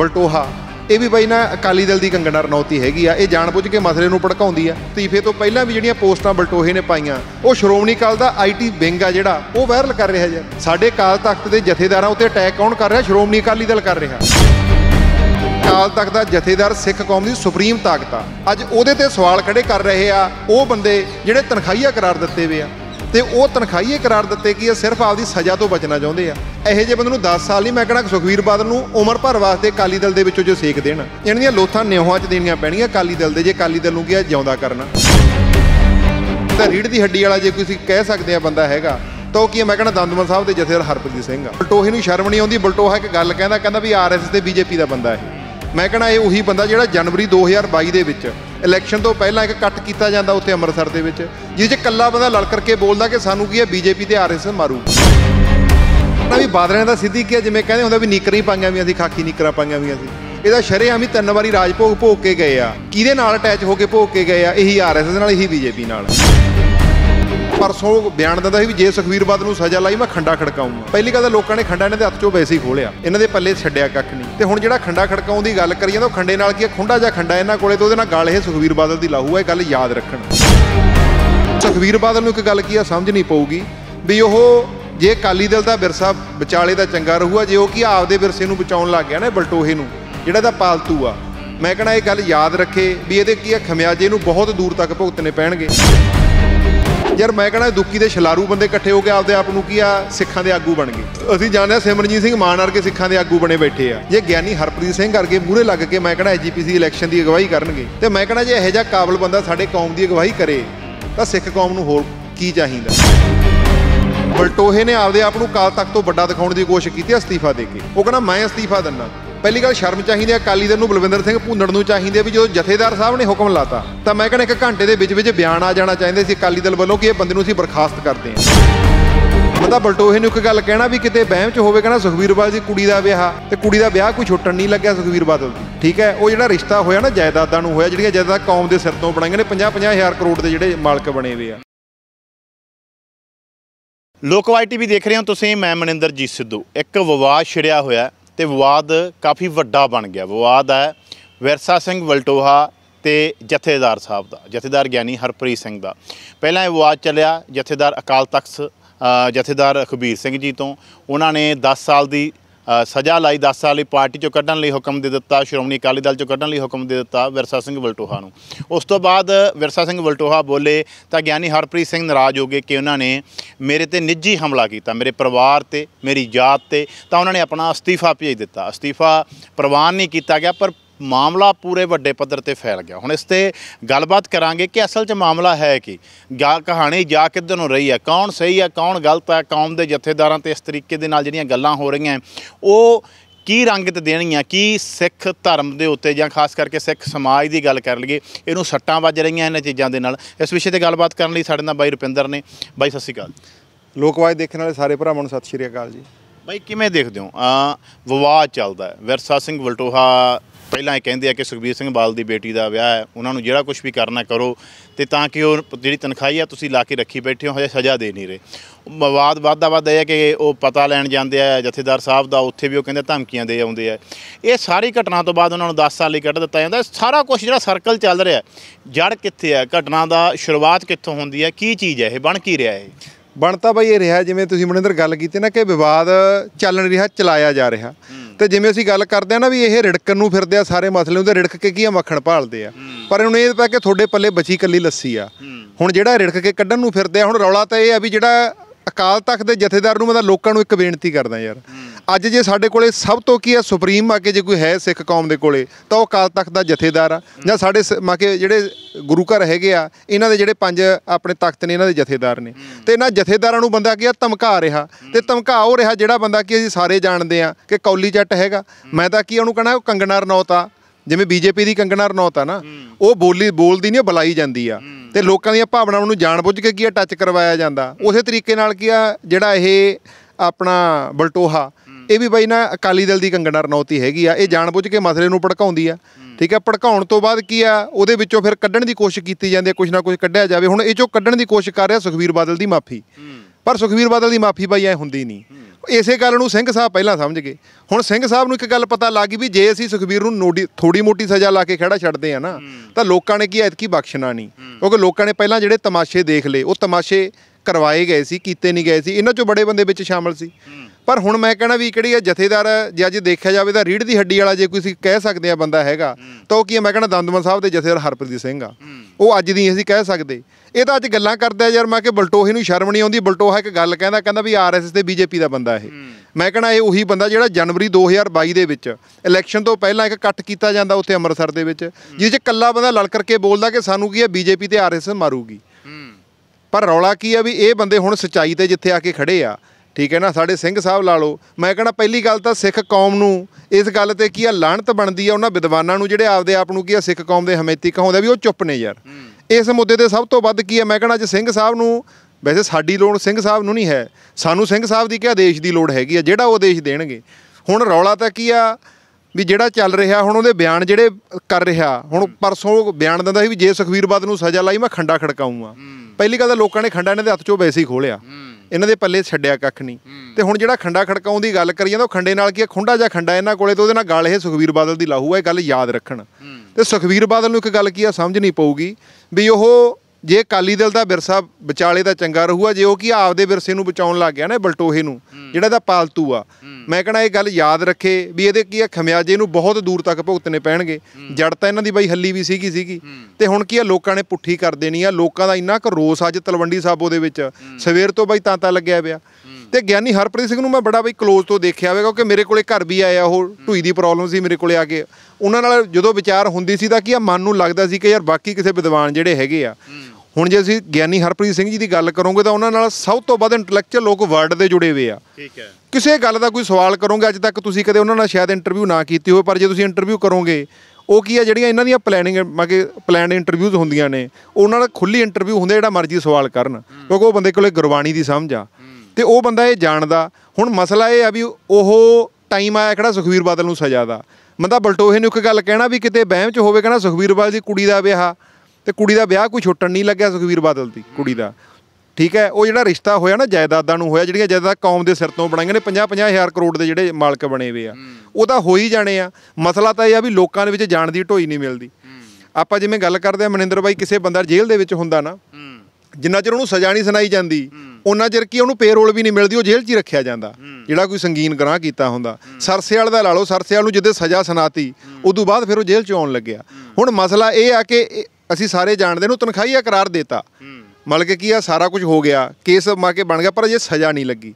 ਬਲਟੋਹਾ ਇਹ ਵੀ ਬਾਈ ਨਾ ਅਕਾਲੀ ਦਲ ਦੀ ਕੰਗਣਾ ਰਣੌਤੀ ਹੈਗੀ ਆ ਇਹ ਜਾਣਬੁੱਝ ਕੇ ਮਸਲੇ ਨੂੰ ਭੜਕਾਉਂਦੀ ਆ ਤੀਫੇ ਤੋਂ ਪਹਿਲਾਂ ਵੀ ਜਿਹੜੀਆਂ ਪੋਸਟਾਂ ਬਲਟੋਹੇ ਨੇ ਪਾਈਆਂ ਉਹ ਸ਼੍ਰੋਮਣੀ ਕਾਲ ਦਾ ਆਈਟੀ ਵਿੰਗ ਆ ਜਿਹੜਾ ਉਹ ਵਾਇਰਲ ਕਰ ਰਿਹਾ ਜੀ ਸਾਡੇ ਕਾਲ ਤਖਤ ਦੇ ਜਥੇਦਾਰਾਂ ਉੱਤੇ ਅਟੈਕ ਕੌਣ ਕਰ ਰਿਹਾ ਸ਼੍ਰੋਮਣੀ ਅਕਾਲੀ ਦਲ ਕਰ ਰਿਹਾ ਕਾਲ ਤਖਤ ਦਾ ਜਥੇਦਾਰ ਸਿੱਖ ਕੌਮ ਦੀ ਸੁਪਰੀਮ ਤਾਕਤ ਆ ਅੱਜ ਉਹਦੇ ਤੇ ਸਵਾਲ ਖੜੇ ਕਰ ਰਹੇ ਆ ਉਹ ਬੰਦੇ ਜਿਹੜੇ ਤਨਖਾਹੀਆ ਕਰਾਰ ਦਿੱਤੇ ਵੇ ਆ ਤੇ ਉਹ ਤਨਖਾਹੀਏ ਕਰਾਰ ਦਿੱਤੇ ਕਿ ਇਹ ਸਿਰਫ ਆਪਦੀ ਸਜ਼ਾ ਤੋਂ ਬਚਣਾ ਚਾਹੁੰਦੇ ਆ ਇਹੋ ਜਿਹੇ ਬੰਦੇ ਨੂੰ 10 ਸਾਲ ਨਹੀਂ ਮੈਂ ਕਹਣਾ ਸੁਖਵੀਰ ਬਾਦਲ ਨੂੰ ਉਮਰ ਭਰ ਵਾਸਤੇ ਕਾਲੀ ਦਲ ਦੇ ਵਿੱਚੋਂ ਜੋ ਸੇਕ ਦੇਣ ਇਹਨੀਆਂ ਲੋਥਾਂ ਨਿਉਹਾਂ 'ਚ ਦੇਣੀਆਂ ਪੈਣੀਆਂ ਕਾਲੀ ਦਲ ਦੇ ਜੇ ਕਾਲੀ ਦਲ ਨੂੰ ਗਿਆ ਜਿਉਂਦਾ ਕਰਨਾ ਤਾਂ ਰੀੜ ਦੀ ਹੱਡੀ ਵਾਲਾ ਜੇ ਕੋਈ ਕਹਿ ਸਕਦੇ ਆ ਬੰਦਾ ਹੈਗਾ ਤਾਂ ਉਹ ਕੀ ਮੈਂ ਕਹਣਾ ਦੰਦਮਨ ਸਾਹਿਬ ਦੇ ਜਥੇਦਾਰ ਹਰਪ੍ਰੀਤ ਸਿੰਘ ਆ ਬਲਟੋਹੇ ਨੂੰ ਸ਼ਰਮ ਨਹੀਂ ਆਉਂਦੀ ਬਲਟੋਹਾ ਇੱਕ ਗੱਲ ਕਹਿੰਦਾ ਕਹਿੰਦਾ ਵੀ ਆਰਐਸਐਸ ਤੇ ਬੀਜੇਪੀ ਦਾ ਬੰਦਾ ਹੈ ਮੈਂ ਕਹਣਾ ਇਹ ਉਹੀ ਬੰਦਾ ਜਿਹੜਾ ਜਨਵਰੀ 2022 ਦੇ ਵਿੱਚ ਇਲੈਕਸ਼ਨ ਤੋਂ ਪਹਿਲਾਂ ਇੱਕ ਕੱਟ ਕੀਤਾ ਜਾਂਦਾ ਉੱਥੇ ਅੰਮ੍ਰਿਤਸਰ ਦੇ ਵਿੱਚ ਜਿਹਦੇ 'ਚ ਕੱਲਾ ਬੰਦਾ ਲੜ ਕਰਕੇ ਬੋਲਦਾ ਕਿ ਸਾਨੂੰ ਕੀ ਹੈ ਬੀਜੇਪੀ ਤੇ ਆਰਐਸਐਸ ਮਾਰੂ ਨਾ ਵੀ ਬਾਦਲਾਂ ਦਾ ਸਿੱਧੀ ਕੀ ਜਿਵੇਂ ਕਹਿੰਦੇ ਹੁੰਦਾ ਵੀ ਨੀਕਰਾਂ ਹੀ ਪਾਈਆਂ ਵੀ ਅਸੀਂ ਖਾਕੀ ਨੀਕਰਾਂ ਪਾਈਆਂ ਵੀ ਅਸੀਂ ਇਹਦਾ ਸ਼ਰੇ ਆਮੀ ਤਿੰਨ ਵਾਰੀ ਰਾਜਪੋਗ ਭੋਗ ਕੇ ਗਏ ਆ ਕਿਹਦੇ ਨਾਲ ਅਟੈਚ ਹੋ ਕੇ ਭੋਗ ਕੇ ਗਏ ਆ ਇਹੀ ਆਰਐਸਐਸ ਨਾਲ ਇਹੀ ਬੀਜੇਪੀ ਨਾਲ ਪਰਸੋਂ ਬਿਆਨ ਦਿੰਦਾ ਸੀ ਵੀ ਜੇ ਸੁਖਵੀਰ ਬਾਦਲ ਨੂੰ ਸਜ਼ਾ ਲਾਈ ਮੈਂ ਖੰਡਾ ਖੜਕਾਉਂਗਾ ਪਹਿਲੀ ਗੱਲ ਤਾਂ ਲੋਕਾਂ ਨੇ ਖੰਡਾ ਇਹਨਾਂ ਦੇ ਹੱਥ ਚੋਂ ਵੈਸੇ ਹੀ ਖੋਲਿਆ ਇਹਨਾਂ ਦੇ ਪੱਲੇ ਛੱਡਿਆ ਕੱਖ ਨਹੀਂ ਤੇ ਹੁਣ ਜਿਹੜਾ ਖੰਡਾ ਖੜਕਾਉਣ ਦੀ ਗੱਲ ਕਰੀ ਜਾਂਦਾ ਉਹ ਖੰਡੇ ਨਾਲ ਕੀ ਖੁੰਡਾ ਜਾਂ ਖੰਡਾ ਇਹਨਾਂ ਕੋਲੇ ਤੇ ਉਹਦੇ ਨਾਲ ਗੱਲ ਇਹ ਸੁਖਵੀਰ ਬਾਦਲ ਦੀ ਲਾਹੂ ਹੈ ਗੱਲ ਯਾਦ ਰੱਖਣ ਸੁਖਵੀਰ ਬਾਦਲ ਨੂੰ ਇੱਕ ਗੱਲ ਕੀ ਆ ਸਮਝ ਨਹੀਂ ਪਊਗੀ ਵੀ ਉਹ ਜੇ ਕਾਲੀ ਦਲ ਦਾ ਵਿਰਸਾ ਵਿਚਾਲੇ ਦਾ ਚੰਗਾ ਰਹੂਗਾ ਜੇ ਉਹ ਕੀ ਆਪਦੇ ਵਿਰਸੇ ਨੂੰ ਬਚਾਉਣ ਲੱਗ ਗਿਆ ਨਾ ਬਲਟੋਹੇ ਨੂੰ ਜਿਹੜਾ ਦਾ ਪਾਲਤੂ ਆ ਮੈਂ ਕਹਣਾ ਇਹ ਗੱਲ ਯਾਦ ਰੱਖੇ ਵੀ ਇਹਦੇ ਕੀ ਆ ਖਮਿਆਜੇ ਨੂੰ ਬਹੁਤ ਦੂਰ ਤੱਕ ਭੁਗਤਨੇ ਪੈਣਗੇ ਯਾਰ ਮੈਂ ਕਹਣਾ ਦੁੱਕੀ ਦੇ ਛਲਾਰੂ ਬੰਦੇ ਇਕੱਠੇ ਹੋ ਕੇ ਆਪਦੇ ਆਪ ਨੂੰ ਕੀ ਆ ਸਿੱਖਾਂ ਦੇ ਆਗੂ ਬਣ ਗਏ ਅਸੀਂ ਆ ਸਿਮਰਨਜੀਤ ਸਿੰਘ ਮਾਨ ਵਰਗੇ ਸਿੱਖਾਂ ਦੇ ਆਗੂ ਬਣੇ ਬੈਠੇ ਆ ਜੇ ਗਿਆਨੀ ਹਰਪ੍ਰੀਤ ਸਿੰਘ ਕਰਕੇ ਮੂਰੇ ਲੱਗ ਕੇ ਮੈਂ ਕਹਣਾ ਐਜੀਪੀਸੀ ਇਲੈਕਸ਼ਨ ਦੀ ਅਗਵਾਈ ਕਰਨਗੇ ਤੇ ਮੈਂ ਕਹਣਾ ਜੇ ਇਹੋ ਜਿਹਾ ਕਾਬਲ ਬੰਦਾ ਸਾਡੇ ਕੌਮ ਦੀ ਅਗਵਾਈ ਕਰੇ ਤਾਂ ਸਿੱਖ ਕੌਮ ਨੂੰ ਹੋਰ ਕੀ ਚਾਹੀਦਾ ਬਲਟੋਹੇ ਨੇ ਆਪਦੇ ਆਪ ਨੂੰ ਕਾਲ ਤੱਕ ਤੋਂ ਵੱਡਾ ਦਿਖਾਉਣ ਦੀ ਕੋਸ਼ਿਸ਼ ਕੀਤੀ ਅਸਤੀਫਾ ਦੇ ਕੇ ਉਹ ਕਹਿੰਦਾ ਮੈਂ ਅਸਤੀਫਾ ਦਿੰਨਾ ਪਹਿਲੀ ਗੱਲ ਸ਼ਰਮ ਚਾਹੀਦੀ ਹੈ ਅਕਾਲੀ ਦਲ ਨੂੰ ਬਲਵਿੰਦਰ ਸਿੰਘ ਭੁੰਦੜ ਨੂੰ ਚਾਹੀਦੀ ਹੈ ਵੀ ਜਦੋਂ ਜਥੇਦਾਰ ਸਾਹਿਬ ਨੇ ਹੁਕਮ ਲਾਤਾ ਤਾਂ ਮੈਂ ਕਹਿੰਦਾ ਇੱਕ ਘੰਟੇ ਦੇ ਵਿੱਚ ਵਿੱਚ ਬਿਆਨ ਆ ਜਾਣਾ ਚਾਹੀਦਾ ਸੀ ਅਕਾਲੀ ਦਲ ਵੱਲੋਂ ਕਿ ਇਹ ਬੰਦੇ ਨੂੰ ਅਸੀਂ ਬਰਖਾਸਤ ਕਰਦੇ ਹਾਂ ਮਤਾ ਬਲਟੋਹੇ ਨੂੰ ਇੱਕ ਗੱਲ ਕਹਿਣਾ ਵੀ ਕਿਤੇ ਵਹਿਮ 'ਚ ਹੋਵੇ ਕਹਿੰਦਾ ਸੁਖਵੀਰ ਬਾਦਲ ਦੀ ਕੁੜੀ ਦਾ ਵਿਆਹ ਤੇ ਕੁੜੀ ਦਾ ਵਿਆਹ ਕੋਈ ਛੁੱਟਣ ਨਹੀਂ ਲੱਗਿਆ ਸੁਖਵੀਰ ਬਾਦਲ ਦੀ ਠੀਕ ਹੈ ਉਹ ਜਿਹੜਾ ਰਿਸ਼ਤਾ ਹੋਇਆ ਨਾ ਜਾਇਦਾਦਾਂ ਨੂੰ ਹੋਇਆ ਜਿਹੜੀਆਂ ਜਾਇਦਾਦਾਂ ਕੌਮ ਦੇ ਸਿਰ ਤੋਂ ਬਣਾਈਆਂ ਨੇ 50-50 ਹਜ਼ਾਰ ਕਰੋੜ ਦੇ ਜਿਹੜੇ ਮਾਲਕ ਬਣੇ ਹੋਏ ਆ ਲੋਕਵਾਈ ਟੀਵੀ ਦੇਖ ਰਹੇ ਹੋ ਤੁਸੀਂ ਮੈਂ ਮਨਿੰਦਰਜੀਤ ਸਿੱਧੂ ਇੱਕ ਵਿਵਾਦ ਛਿੜਿਆ ਹੋਇਆ ਤੇ ਵਿਵਾਦ ਕਾਫੀ ਵੱਡਾ ਬਣ ਗਿਆ ਵਿਵਾਦ ਹੈ ਵਿਰਸਾ ਸਿੰਘ ਵਲਟੋਹਾ ਤੇ ਜਥੇਦਾਰ ਸਾਹਿਬ ਦਾ ਜਥੇਦਾਰ ਗਿਆਨੀ ਹਰਪ੍ਰੀਤ ਸਿੰਘ ਦਾ ਪਹਿਲਾਂ ਇਹ ਵਿਵਾਦ ਚੱਲਿਆ ਜਥੇਦਾਰ ਅਕਾਲ ਤਖਤ ਜਥੇਦਾਰ ਖਬੀਰ ਸਿੰਘ ਜੀ ਤੋਂ ਉਹਨਾਂ ਨੇ 10 ਸਾਲ ਦੀ ਸਜ਼ਾ ਲਈ 10 ਸਾਲ ਲਈ ਪਾਰਟੀ ਚੋਂ ਕੱਢਣ ਲਈ ਹੁਕਮ ਦੇ ਦਿੱਤਾ ਸ਼੍ਰੋਮਣੀ ਅਕਾਲੀ ਦਲ ਚੋਂ ਕੱਢਣ ਲਈ ਹੁਕਮ ਦੇ ਦਿੱਤਾ ਵਿਰਸਾ ਸਿੰਘ ਵਲਟੋਹਾ ਨੂੰ ਉਸ ਤੋਂ ਬਾਅਦ ਵਿਰਸਾ ਸਿੰਘ ਵਲਟੋਹਾ ਬੋਲੇ ਤਾਂ ਗਿਆਨੀ ਹਰਪ੍ਰੀਤ ਸਿੰਘ ਨਾਰਾਜ਼ ਹੋ ਗਏ ਕਿ ਉਹਨਾਂ ਨੇ ਮੇਰੇ ਤੇ ਨਿੱਜੀ ਹਮਲਾ ਕੀਤਾ ਮੇਰੇ ਪਰਿਵਾਰ ਤੇ ਮੇਰੀ ਜਾਤ ਤੇ ਤਾਂ ਉਹਨਾਂ ਨੇ ਆਪਣਾ ਅਸਤੀਫਾ ਭੇਜ ਦਿੱਤਾ ਅਸਤੀਫਾ ਪ੍ਰਵਾਨ ਨਹੀਂ ਕੀਤਾ ਗਿਆ ਪਰ ਮਾਮਲਾ ਪੂਰੇ ਵੱਡੇ ਪੱਧਰ ਤੇ ਫੈਲ ਗਿਆ ਹੁਣ ਇਸ ਤੇ ਗੱਲਬਾਤ ਕਰਾਂਗੇ ਕਿ ਅਸਲ 'ਚ ਮਾਮਲਾ ਹੈ ਕੀ ਗਾ ਕਹਾਣੀ ਜਾ ਕਿੱਧਰ ਨੂੰ ਰਹੀ ਹੈ ਕੌਣ ਸਹੀ ਹੈ ਕੌਣ ਗਲਤ ਹੈ ਕੌਮ ਦੇ ਜਥੇਦਾਰਾਂ ਤੇ ਇਸ ਤਰੀਕੇ ਦੇ ਨਾਲ ਜਿਹੜੀਆਂ ਗੱਲਾਂ ਹੋ ਰਹੀਆਂ ਉਹ ਕੀ ਰੰਗਤ ਦੇਣੀਆਂ ਕੀ ਸਿੱਖ ਧਰਮ ਦੇ ਉੱਤੇ ਜਾਂ ਖਾਸ ਕਰਕੇ ਸਿੱਖ ਸਮਾਜ ਦੀ ਗੱਲ ਕਰ ਲਈਏ ਇਹਨੂੰ ਸੱਟਾਂ ਵੱਜ ਰਹੀਆਂ ਇਹਨਾਂ ਚੀਜ਼ਾਂ ਦੇ ਨਾਲ ਇਸ ਵਿਸ਼ੇ ਤੇ ਗੱਲਬਾਤ ਕਰਨ ਲਈ ਸਾਡੇ ਨਾਲ ਬਾਈ ਰੁਪਿੰਦਰ ਨੇ ਬਾਈ ਸਤਿ ਸ਼੍ਰੀ ਅਕਾਲ ਲੋਕਵਾਜ ਦੇਖਣ ਵਾਲੇ ਸਾਰੇ ਭਰਾਵਾਂ ਨੂੰ ਸਤਿ ਸ਼੍ਰੀ ਅਕਾਲ ਜੀ ਬਾਈ ਕਿਵੇਂ ਦੇਖਦੇ ਹੋ ਆ ਵਿਵਾਦ ਚੱਲਦਾ ਹੈ ਵਿਰਸਾ ਸਿੰਘ ਵਲਟੋਹਾ ਪਹਿਲਾਂ ਇਹ ਕਹਿੰਦੇ ਆ ਕਿ ਸੁਖਬੀਰ ਸਿੰਘ ਬਾਲ ਦੀ ਬੇਟੀ ਦਾ ਵਿਆਹ ਹੈ ਉਹਨਾਂ ਨੂੰ ਜਿਹੜਾ ਕੁਝ ਵੀ ਕਰਨਾ ਕਰੋ ਤੇ ਤਾਂ ਕਿ ਉਹ ਜਿਹੜੀ ਤਨਖਾਹੀ ਆ ਤੁਸੀਂ ਲਾ ਕੇ ਰੱਖੀ ਬੈਠੇ ਹੋ ਹਜੇ ਸਜ਼ਾ ਦੇ ਨਹੀਂ ਰਹੇ ਮਵਾਦ ਵਾਦਾ ਵਾਦਾ ਇਹ ਕਿ ਉਹ ਪਤਾ ਲੈਣ ਜਾਂਦੇ ਆ ਜਥੇਦਾਰ ਸਾਹਿਬ ਦਾ ਉੱਥੇ ਵੀ ਉਹ ਕਹਿੰਦੇ ਧਮਕੀਆਂ ਦੇ ਆਉਂਦੇ ਆ ਇਹ ਸਾਰੀ ਘਟਨਾ ਤੋਂ ਬਾਅਦ ਉਹਨਾਂ ਨੂੰ 10 ਸਾਲ ਲਈ ਕੱਢ ਦਿੱਤਾ ਜਾਂਦਾ ਸਾਰਾ ਕੁਝ ਜਿਹੜਾ ਸਰਕਲ ਚੱਲ ਰਿਹਾ ਜੜ ਕਿੱਥੇ ਆ ਘਟਨਾ ਦਾ ਸ਼ੁਰੂਆਤ ਕਿੱਥੋਂ ਹੁੰਦੀ ਹੈ ਕੀ ਚੀਜ਼ ਹੈ ਇਹ ਬਣ ਕੀ ਰਿਹਾ ਹੈ ਬਣਤਾ ਬਈ ਇਹ ਰਿਹਾ ਜਿਵੇਂ ਤੁਸੀਂ ਮਨਿੰਦਰ ਗੱਲ ਕੀਤੀ ਨਾ ਕਿ ਵਿਵਾਦ ਚੱਲਣ ਰਿਹਾ ਚਲਾਇਆ ਜਾ ਰਿਹਾ ਤੇ ਜਿਵੇਂ ਅਸੀਂ ਗੱਲ ਕਰਦੇ ਆ ਨਾ ਵੀ ਇਹ ਰਿੜਕਣ ਨੂੰ ਫਿਰਦੇ ਆ ਸਾਰੇ ਮਸਲੇ ਨੂੰ ਤੇ ਰਿੜਕ ਕੇ ਕੀ ਆ ਮੱਖਣ ਭਾਲਦੇ ਆ ਪਰ ਹੁਣ ਇਹ ਪਾ ਕੇ ਤੁਹਾਡੇ ਪੱਲੇ ਬਚੀ ਕੱਲੀ ਲੱਸੀ ਆ ਹੁਣ ਜਿਹੜਾ ਰਿੜਕ ਕੇ ਕੱਢਣ ਨੂੰ ਫਿਰਦੇ ਆ ਹੁਣ ਰੌਲਾ ਤਾਂ ਇਹ ਆ ਵੀ ਜਿਹੜਾ ਅਕਾਲ ਤਖਤ ਦੇ ਜਥੇਦਾਰ ਨੂੰ ਮੈਂ ਤਾਂ ਲੋਕਾਂ ਨੂੰ ਇੱਕ ਬੇਨਤੀ ਕਰਦਾ ਯਾਰ ਅੱਜ ਜੇ ਸਾਡੇ ਕੋਲੇ ਸਭ ਤੋਂ ਕੀ ਹੈ ਸੁਪਰੀਮ ਅੱਗੇ ਜੇ ਕੋਈ ਹੈ ਸਿੱਖ ਕੌਮ ਦੇ ਕੋਲੇ ਤਾਂ ਉਹ ਕਾਲ ਤਖਤ ਦਾ ਜਥੇਦਾਰ ਆ ਜਾਂ ਸਾਡੇ ਮਾਕੇ ਜਿਹੜੇ ਗੁਰੂ ਘਰ ਹੈਗੇ ਆ ਇਹਨਾਂ ਦੇ ਜਿਹੜੇ ਪੰਜ ਆਪਣੇ ਤਖਤ ਨੇ ਇਹਨਾਂ ਦੇ ਜਥੇਦਾਰ ਨੇ ਤੇ ਇਹਨਾਂ ਜਥੇਦਾਰਾਂ ਨੂੰ ਬੰਦਾ ਕੀ ਆ ਧਮਕਾ ਰਿਹਾ ਤੇ ਧਮਕਾ ਉਹ ਰਿਹਾ ਜਿਹੜਾ ਬੰਦਾ ਕੀ ਅਸੀਂ ਸਾਰੇ ਜਾਣਦੇ ਆ ਕਿ ਕੌਲੀ ਜੱਟ ਹੈਗਾ ਮੈਂ ਤਾਂ ਕੀ ਉਹਨੂੰ ਕਹਣਾ ਉਹ ਕੰਗਨਾਰ ਨੌਤ ਆ ਜਿਵੇਂ ਬੀਜੇਪੀ ਦੀ ਕੰਗਨਾ ਰਣੌਤ ਆ ਨਾ ਉਹ ਬੋਲੀ ਬੋਲਦੀ ਨਹੀਂ ਬੁਲਾਈ ਜਾਂਦੀ ਆ ਤੇ ਲੋਕਾਂ ਦੀਆਂ ਭਾਵਨਾਵਾਂ ਨੂੰ ਜਾਣ ਬੁੱਝ ਕੇ ਕੀ ਆ ਟੱਚ ਕਰਵਾਇਆ ਜਾਂਦਾ ਉਸੇ ਤਰੀਕੇ ਨਾਲ ਕੀ ਆ ਜਿਹੜਾ ਇਹ ਆਪਣਾ ਬਲਟੋਹਾ ਇਹ ਵੀ ਬਾਈ ਨਾ ਅਕਾਲੀ ਦਲ ਦੀ ਕੰਗਣਾ ਰਣੌਤੀ ਹੈਗੀ ਆ ਇਹ ਜਾਣਬੁੱਝ ਕੇ ਮਸਲੇ ਨੂੰ ਭੜਕਾਉਂਦੀ ਆ ਠੀਕ ਹੈ ਭੜਕਾਉਣ ਤੋਂ ਬਾਅਦ ਕੀ ਆ ਉਹਦੇ ਵਿੱਚੋਂ ਫਿਰ ਕੱਢਣ ਦੀ ਕੋਸ਼ਿਸ਼ ਕੀਤੀ ਜਾਂਦੀ ਹੈ ਕੁਝ ਨਾ ਕੁਝ ਕੱਢਿਆ ਜਾਵੇ ਹੁਣ ਇਹ ਚੋਂ ਕੱਢਣ ਦੀ ਕੋਸ਼ਿਸ਼ ਕਰ ਰਿਹਾ ਸੁਖਵੀਰ ਬਾਦਲ ਦੀ ਮਾਫੀ ਪਰ ਸੁਖਵੀਰ ਬਾਦਲ ਦੀ ਮਾਫੀ ਬਾਈ ਐ ਹੁੰਦੀ ਨਹੀਂ ਇਸੇ ਗੱਲ ਨੂੰ ਸਿੰਘ ਸਾਹਿਬ ਪਹਿਲਾਂ ਸਮਝ ਗਏ ਹੁਣ ਸਿੰਘ ਸਾਹਿਬ ਨੂੰ ਇੱਕ ਗੱਲ ਪਤਾ ਲੱਗ ਗਈ ਵੀ ਜੇ ਅਸੀਂ ਸੁਖਵੀਰ ਨੂੰ ਨੋਡੀ ਥੋੜੀ ਮੋਟੀ ਸਜ਼ਾ ਲਾ ਕੇ ਖੜਾ ਛੱਡਦੇ ਆ ਨਾ ਤਾਂ ਲੋਕਾਂ ਨੇ ਕੀ ਐਤਕੀ ਬਖਸ਼ਣਾ ਨਹੀਂ ਕਿਉਂਕਿ ਲੋਕਾਂ ਨੇ ਪਹਿਲਾਂ ਜਿਹੜੇ ਤਮਾਸ਼ੇ ਦੇਖ ਲਏ ਉਹ ਤਮਾਸ਼ੇ ਕਰਵਾਏ ਗਏ ਸੀ ਕੀਤੇ ਨਹੀਂ ਗਏ ਸੀ ਇਹਨਾਂ ਚੋਂ ਬੜੇ ਬੰਦੇ ਵਿੱਚ ਸ਼ਾਮਲ ਸੀ ਪਰ ਹੁਣ ਮੈਂ ਕਹਿਣਾ ਵੀ ਕਿਹੜੀ ਹੈ ਜਥੇਦਾਰ ਜੇ ਅੱਜ ਦੇਖਿਆ ਜਾਵੇ ਤਾਂ ਰੀੜ ਦੀ ਹੱਡੀ ਵਾਲਾ ਜੇ ਕੋਈ ਕਹਿ ਸਕਦੇ ਆ ਬੰਦਾ ਹੈਗਾ ਤਾਂ ਉਹ ਕੀ ਮੈਂ ਕਹਿੰਦਾ ਦੰਦਮਨ ਸਾਹਿਬ ਦੇ ਜਥੇਦਾਰ ਹਰਪ੍ਰੀਤ ਸਿੰਘ ਆ ਉਹ ਅੱਜ ਦੀ ਅਸੀਂ ਕਹਿ ਸਕਦੇ ਇਹ ਤਾਂ ਅੱਜ ਗੱਲਾਂ ਕਰਦਾ ਯਾਰ ਮੈਂ ਕਿ ਬਲਟੋਹੇ ਨੂੰ ਸ਼ਰਮ ਨਹੀਂ ਆਉਂਦੀ ਬਲਟੋਹਾ ਇੱਕ ਗੱਲ ਕਹਿੰਦਾ ਕਹਿੰਦਾ ਵੀ ਆਰਐਸਐਸ ਤੇ ਬੀਜੇਪੀ ਦਾ ਬੰਦਾ ਇਹ ਮੈਂ ਕਹਣਾ ਇਹ ਉਹੀ ਬੰਦਾ ਜਿਹੜਾ ਜਨਵਰੀ 2022 ਦੇ ਵਿੱਚ ਇਲੈਕਸ਼ਨ ਤੋਂ ਪਹਿਲਾਂ ਇੱਕ ਕੱਟ ਕੀਤਾ ਜਾਂਦਾ ਉੱਥੇ ਅੰਮ੍ਰਿਤਸਰ ਦੇ ਵਿੱਚ ਜਿਸ 'ਚ ਕੱਲਾ ਬੰਦਾ ਲੜ ਕਰਕੇ ਬੋਲਦਾ ਕਿ ਸਾਨੂੰ ਕੀ ਹੈ ਬੀਜੇਪੀ ਤੇ ਆਰਐਸਐਸ ਮਾਰੂਗੀ ਪਰ ਰੌਲਾ ਕੀ ਆ ਵੀ ਇਹ ਬੰਦੇ ਹੁਣ ਸਚਾਈ ਤੇ ਜਿੱਥੇ ਆ ਕੇ ਖੜੇ ਆ ਠੀਕ ਹੈ ਨਾ ਸਾਡੇ ਸਿੰਘ ਸਾਹਿਬ ਲਾ ਲਓ ਮੈਂ ਕਹਿੰਦਾ ਪਹਿਲੀ ਗੱਲ ਤਾਂ ਸਿੱਖ ਕੌਮ ਨੂੰ ਇਸ ਗੱਲ ਤੇ ਕੀ ਆ ਲਾਣਤ ਬਣਦੀ ਆ ਉਹਨਾਂ ਵਿਦਵਾਨਾਂ ਨੂੰ ਜਿਹੜੇ ਆਪਦੇ ਆਪ ਨੂੰ ਕੀ ਆ ਸਿੱਖ ਕੌਮ ਦੇ ਹਮੇਤੀ ਕਹਾਉਂਦੇ ਵੀ ਉਹ ਚੁੱਪ ਨੇ ਯਾਰ ਇਸ ਮੁੱਦੇ ਤੇ ਸਭ ਤੋਂ ਵੱਧ ਕੀ ਆ ਮੈਂ ਕਹਿੰਦਾ ਅੱਜ ਸਿੰਘ ਸਾਹਿਬ ਨੂੰ ਵੈਸੇ ਸਾਡੀ ਲੋੜ ਸਿੰਘ ਸਾਹਿਬ ਨੂੰ ਨਹੀਂ ਹੈ ਸਾਨੂੰ ਸਿੰਘ ਸਾਹਿਬ ਦੀ ਕਿਹਾ ਦੇਸ਼ ਦੀ ਲੋੜ ਹੈਗੀ ਆ ਜਿਹੜਾ ਉਹ ਦੇਸ਼ ਦੇਣਗੇ ਹੁਣ ਰੌਲਾ ਤਾਂ ਕੀ ਆ ਵੀ ਜਿਹੜਾ ਚੱਲ ਰਿਹਾ ਹੁਣ ਉਹਦੇ ਬਿਆਨ ਜਿਹੜੇ ਕਰ ਰਿਹਾ ਹੁਣ ਪਰਸੋਂ ਬਿਆਨ ਦਿੰਦਾ ਸੀ ਵੀ ਜੇ ਸੁਖਵੀਰ ਬਾਦ ਨੂੰ ਸਜ਼ਾ ਲਾਈ ਮੈਂ ਖੰਡਾ ਖੜਕਾਉਂਗਾ ਪਹਿਲੀ ਗੱਲ ਤਾਂ ਲੋਕਾਂ ਨੇ ਖੰਡਾ ਇਹਨਾਂ ਦੇ ਹੱਥ ਚੋਂ ਵੈਸੇ ਹੀ ਖੋਲਿਆ ਇਹਨਾਂ ਦੇ ਪੱਲੇ ਛੱਡਿਆ ਕੱਖ ਨਹੀਂ ਤੇ ਹੁਣ ਜਿਹੜਾ ਖੰਡਾ ਖੜਕਾਉਣ ਦੀ ਗੱਲ ਕਰੀ ਜਾਂਦਾ ਉਹ ਖੰਡੇ ਨਾਲ ਕੀ ਖੁੰਡਾ ਜਾਂ ਖੰਡਾ ਇਹਨਾਂ ਕੋਲੇ ਤੇ ਉਹਦੇ ਨਾਲ ਗੱਲ ਇਹ ਸੁਖਵੀਰ ਬਾਦਲ ਦੀ ਲਾਹੂ ਹੈ ਇਹ ਗੱਲ ਯਾਦ ਰੱਖਣ ਤੇ ਸੁਖਵੀਰ ਬਾਦਲ ਨੂੰ ਇੱਕ ਗੱਲ ਕੀ ਆ ਸਮਝ ਨਹੀਂ ਪਊਗੀ ਵੀ ਉਹ ਜੇ ਅਕਾਲੀ ਦਲ ਦਾ ਵਿਰਸਾ ਵਿਚਾਲੇ ਦਾ ਚੰਗਾ ਰਹੂਗਾ ਜੇ ਉਹ ਕੀ ਆਪਦੇ ਵਿਰਸੇ ਨੂੰ ਬਚਾਉਣ ਲੱਗ ਗਿਆ ਨਾ ਬਲਟੋਹੇ ਨੂੰ ਜਿਹੜਾ ਦਾ ਪਾਲਤੂ ਆ ਮੈਂ ਕਹਣਾ ਇਹ ਗੱਲ ਯਾਦ ਰੱਖੇ ਵੀ ਇਹਦੇ ਕੀ ਆ ਖਮਿਆਜੇ ਨੂੰ ਬਹੁਤ ਦੂਰ ਤੱਕ ਭੁਗਤਨੇ ਪੈਣਗੇ ਜੜ ਤਾਂ ਇਹਨਾਂ ਦੀ ਬਾਈ ਹੱਲੀ ਵੀ ਸੀਗੀ ਸੀਗੀ ਤੇ ਹੁਣ ਕੀ ਆ ਲੋਕਾਂ ਨੇ ਪੁੱਠੀ ਕਰ ਦੇਣੀ ਆ ਲੋਕਾਂ ਦਾ ਇੰਨਾ ਕੁ ਰੋਸ ਅੱਜ ਤਲਵੰਡੀ ਸਾਬੋ ਦੇ ਵਿੱਚ ਸਵੇਰ ਤੋਂ ਬਾਈ ਤਾਂ ਤਾਂ ਲੱਗਿਆ ਪਿਆ ਤੇ ਗਿਆਨੀ ਹਰਪ੍ਰੀਤ ਸਿੰਘ ਨੂੰ ਮੈਂ ਬੜਾ ਬਈ ক্লোਜ਼ ਤੋਂ ਦੇਖਿਆ ਹੋਵੇ ਕਿਉਂਕਿ ਮੇਰੇ ਕੋਲੇ ਘਰ ਵੀ ਆਇਆ ਉਹ ਢੂਈ ਦੀ ਪ੍ਰੋਬਲਮ ਸੀ ਮੇਰੇ ਕੋਲੇ ਆ ਕੇ ਉਹਨਾਂ ਨਾਲ ਜਦੋਂ ਵਿਚਾਰ ਹੁੰਦੀ ਸੀ ਤਾਂ ਕੀ ਆ ਮਨ ਨੂੰ ਲੱਗਦਾ ਸੀ ਕਿ ਯਾਰ ਬਾਕੀ ਕਿਸੇ ਵਿਦਵਾਨ ਜਿਹੜੇ ਹੈਗੇ ਆ ਹੁਣ ਜੇ ਅਸੀਂ ਗਿਆਨੀ ਹਰਪ੍ਰੀਤ ਸਿੰਘ ਜੀ ਦੀ ਗੱਲ ਕਰੋਗੇ ਤਾਂ ਉਹਨਾਂ ਨਾਲ ਸਭ ਤੋਂ ਵੱਧ ਇੰਟੈਲੈਕਚੁਅਲ ਲੋਕ ਵਰਡ ਦੇ ਜੁੜੇ ਹੋਏ ਆ ਠੀਕ ਹੈ ਕਿਸੇ ਗੱਲ ਦਾ ਕੋਈ ਸਵਾਲ ਕਰੋਗੇ ਅੱਜ ਤੱਕ ਤੁਸੀਂ ਕਦੇ ਉਹਨਾਂ ਨਾਲ ਸ਼ਾਇਦ ਇੰਟਰਵਿਊ ਨਾ ਕੀਤੀ ਹੋਵੇ ਪਰ ਜੇ ਤੁਸੀਂ ਇੰਟਰਵਿਊ ਕਰੋਗੇ ਉਹ ਕੀ ਆ ਜਿਹੜੀਆਂ ਇਹਨਾਂ ਦੀਆਂ ਪਲੈਨਿੰਗ ਮਾਕੇ ਪਲੈਨਡ ਇੰਟਰਵਿਊਜ਼ ਹੁੰਦੀਆਂ ਨੇ ਉਹਨਾਂ ਨਾਲ ਖੁੱਲੀ ਇੰਟਰਵਿਊ ਹੁੰਦੇ ਜਿਹੜਾ ਮਰਜ਼ੀ ਸਵਾਲ ਕਰਨ ਕਿਉਂਕਿ ਉਹ ਬੰਦੇ ਕੋਲੇ ਗੁਰਬਾਣੀ ਦੀ ਸਮਝ ਆ ਤੇ ਉਹ ਬੰਦਾ ਇਹ ਜਾਣਦਾ ਹੁਣ ਮਸਲਾ ਇਹ ਆ ਵੀ ਉਹ ਟਾਈਮ ਆਇਆ ਕਿਹੜਾ ਸੁਖਵੀਰ ਬਾਦਲ ਨੂੰ ਸਜ਼ਾ ਦਾ ਤਾਂ ਬਲਟੋਹੇ ਨੂੰ ਇੱਕ ਗੱਲ ਕਹਿਣਾ ਵੀ ਕਿਤੇ ਬਹਿਮ ਚ ਹੋਵੇ ਕਹਿਣਾ ਸੁਖਵੀਰ ਬਾਦਲ ਦੀ ਕੁੜੀ ਦਾ ਵਿਆਹ ਤੇ ਕੁੜੀ ਦਾ ਵਿਆਹ ਕੋਈ ਛੁੱਟਣ ਨਹੀਂ ਲੱਗਿਆ ਸੁਖਵੀਰ ਬਾਦਲ ਦੀ ਕੁੜੀ ਦਾ ਠੀਕ ਹੈ ਉਹ ਜਿਹੜਾ ਰਿਸ਼ਤਾ ਹੋਇਆ ਨਾ ਜਾਇਦਾਦਾਂ ਨੂੰ ਹੋਇਆ ਜਿਹੜੀਆਂ ਜਾਇਦਾਦ ਕੌਮ ਦੇ ਸਿਰ ਤੋਂ ਬਣਾਈਆਂ ਨੇ 50 50000 ਕਰੋੜ ਦੇ ਜਿਹੜੇ ਮਾਲਕ ਬਣੇ ਹੋਏ ਆ ਉਹ ਤਾਂ ਹੋ ਹੀ ਜਾਣੇ ਆ ਮਸਲਾ ਤਾਂ ਇਹ ਆ ਵੀ ਲੋਕਾਂ ਦੇ ਵਿੱਚ ਜਾਣ ਦੀ ਢੋਈ ਨਹੀਂ ਮਿਲਦੀ ਆਪਾਂ ਜਿਵੇਂ ਗੱਲ ਕਰਦੇ ਆ ਮਨਿੰਦਰ ਬਾਈ ਕਿਸੇ ਬੰਦਾ ਜੇਲ੍ਹ ਦੇ ਵਿੱਚ ਹੁੰਦਾ ਨਾ ਜਿੰਨਾ ਚਿਰ ਉਹਨੂੰ ਸਜ਼ਾ ਨਹੀਂ ਸੁਣਾਈ ਜਾਂਦੀ ਉਹਨਾਂ ਚਿਰ ਕੀ ਉਹਨੂੰ ਪੇਰੋਲ ਵੀ ਨਹੀਂ ਮਿਲਦੀ ਉਹ ਜੇਲ੍ਹ 'ਚ ਹੀ ਰੱਖਿਆ ਜਾਂਦਾ ਜਿਹੜਾ ਕੋਈ ਸੰਗੀਨ ਗ੍ਰਾਹ ਕੀਤਾ ਹੁੰਦਾ ਸਰਸੇਵਾਲ ਦਾ ਲਾ ਲਓ ਸਰਸੇਵਾਲ ਨੂੰ ਜਿੱਦੇ ਸਜ਼ਾ ਸੁਣਾਤੀ ਉਦੋਂ ਬਾਅਦ ਫਿਰ ਉਹ ਜੇਲ੍ਹ 'ਚ ਆਉਣ ਲੱਗਿਆ ਹੁਣ ਮਸਲਾ ਇਹ ਆ ਕਿ ਅਸੀਂ ਸਾਰੇ ਜਾਣਦੇ ਨੂੰ ਤਨਖਾਹੀ ਇਕਰਾਰ ਦਿੱਤਾ ਮਤਲਬ ਕਿ ਕੀ ਆ ਸਾਰਾ ਕੁਝ ਹੋ ਗਿਆ ਕੇਸ ਮਾ ਕੇ ਬਣ ਗਿਆ ਪਰ ਅਜੇ ਸਜ਼ਾ ਨਹੀਂ ਲੱਗੀ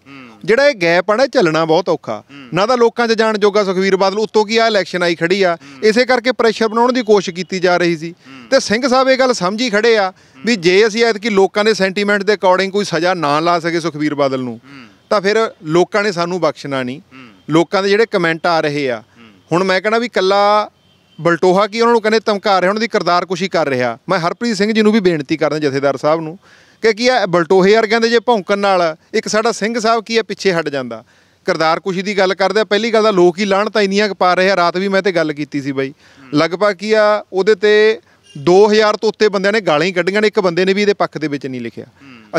ਜਿਹੜਾ ਇਹ ਗੈਪ ਆ ਨਾ ਚੱਲਣਾ ਬਹੁਤ ਔਖਾ ਨਾ ਤਾਂ ਲੋਕਾਂ 'ਚ ਜਾਣ ਜੋਗਾ ਸੁਖਵੀਰ ਬਾਦਲ ਉੱਤੋਂ ਕੀ ਆ ਇਲੈਕਸ਼ਨ ਆਈ ਖੜੀ ਆ ਇਸੇ ਕਰਕੇ ਪ੍ਰੈਸ਼ਰ ਬਣਾਉਣ ਦੀ ਕੋਸ਼ਿਸ਼ ਕੀਤੀ ਜਾ ਰਹੀ ਸੀ ਤੇ ਸਿੰਘ ਸਾਹਿਬ ਇਹ ਗੱਲ ਸਮਝੀ ਖੜੇ ਆ ਵੀ ਜੇ ਅਸੀਂ ਐਤ ਕਿ ਲੋਕਾਂ ਦੇ ਸੈਂਟੀਮੈਂਟ ਦੇ ਅਕੋਰਡਿੰਗ ਕੋਈ ਸਜ਼ਾ ਨਾ ਲਾ ਸਕੇ ਸੁਖਵੀਰ ਬਾਦਲ ਨੂੰ ਤਾਂ ਫਿਰ ਲੋਕਾਂ ਨੇ ਸਾਨੂੰ ਬਖਸ਼ਣਾ ਨਹੀਂ ਲੋਕਾਂ ਦੇ ਜਿਹੜੇ ਕਮੈਂਟ ਆ ਰਹੇ ਆ ਹੁਣ ਮੈਂ ਕਹਿੰਦਾ ਵੀ ਕੱਲਾ ਬਲਟੋਹਾ ਕੀ ਉਹਨਾਂ ਨੂੰ ਕਹਿੰਦੇ ਧਮਕਾ ਰਿਹਾ ਉਹਨਾਂ ਦੀ ਕਰਦਾਰਕੁਸ਼ੀ ਕਰ ਰਿਹਾ ਮੈਂ ਹਰਪ੍ਰੀਤ ਸਿੰਘ ਜੀ ਨੂੰ ਵੀ ਬੇਨਤੀ ਕਰਦਾ ਜਥੇਦਾਰ ਸਾਹਿਬ ਨੂੰ ਕਿ ਕੀ ਆ ਬਲਟੋਹੇ ਵਰਗਿਆਂ ਦੇ ਜੇ ਭੌਂਕਣ ਨਾਲ ਇੱਕ ਸਾਡਾ ਸਿੰਘ ਸਾਹਿਬ ਕੀ ਆ ਪਿੱਛੇ ਹਟ ਜਾਂਦਾ ਕਰਦਾਰਕੁਸ਼ੀ ਦੀ ਗੱਲ ਕਰਦੇ ਆ ਪਹਿਲੀ ਗੱਲ ਦਾ ਲੋਕ ਹੀ ਲਾਣ ਤਾਂ ਇੰਨੀਆਂ ਪਾ ਰਹੇ ਆ ਰਾਤ ਵੀ ਮੈਂ ਤੇ ਗੱਲ ਕੀਤੀ ਸੀ ਬਾਈ ਲਗਭਗ ਕੀ ਆ ਉਹਦੇ ਤੇ 2000 ਤੋਂ ਉੱਤੇ ਬੰਦਿਆਂ ਨੇ ਗਾਲਾਂ ਹੀ ਕੱਢੀਆਂ ਨੇ ਇੱਕ ਬੰਦੇ ਨੇ ਵੀ ਇਹਦੇ ਪੱਖ ਦੇ ਵਿੱਚ ਨਹੀਂ ਲਿਖਿਆ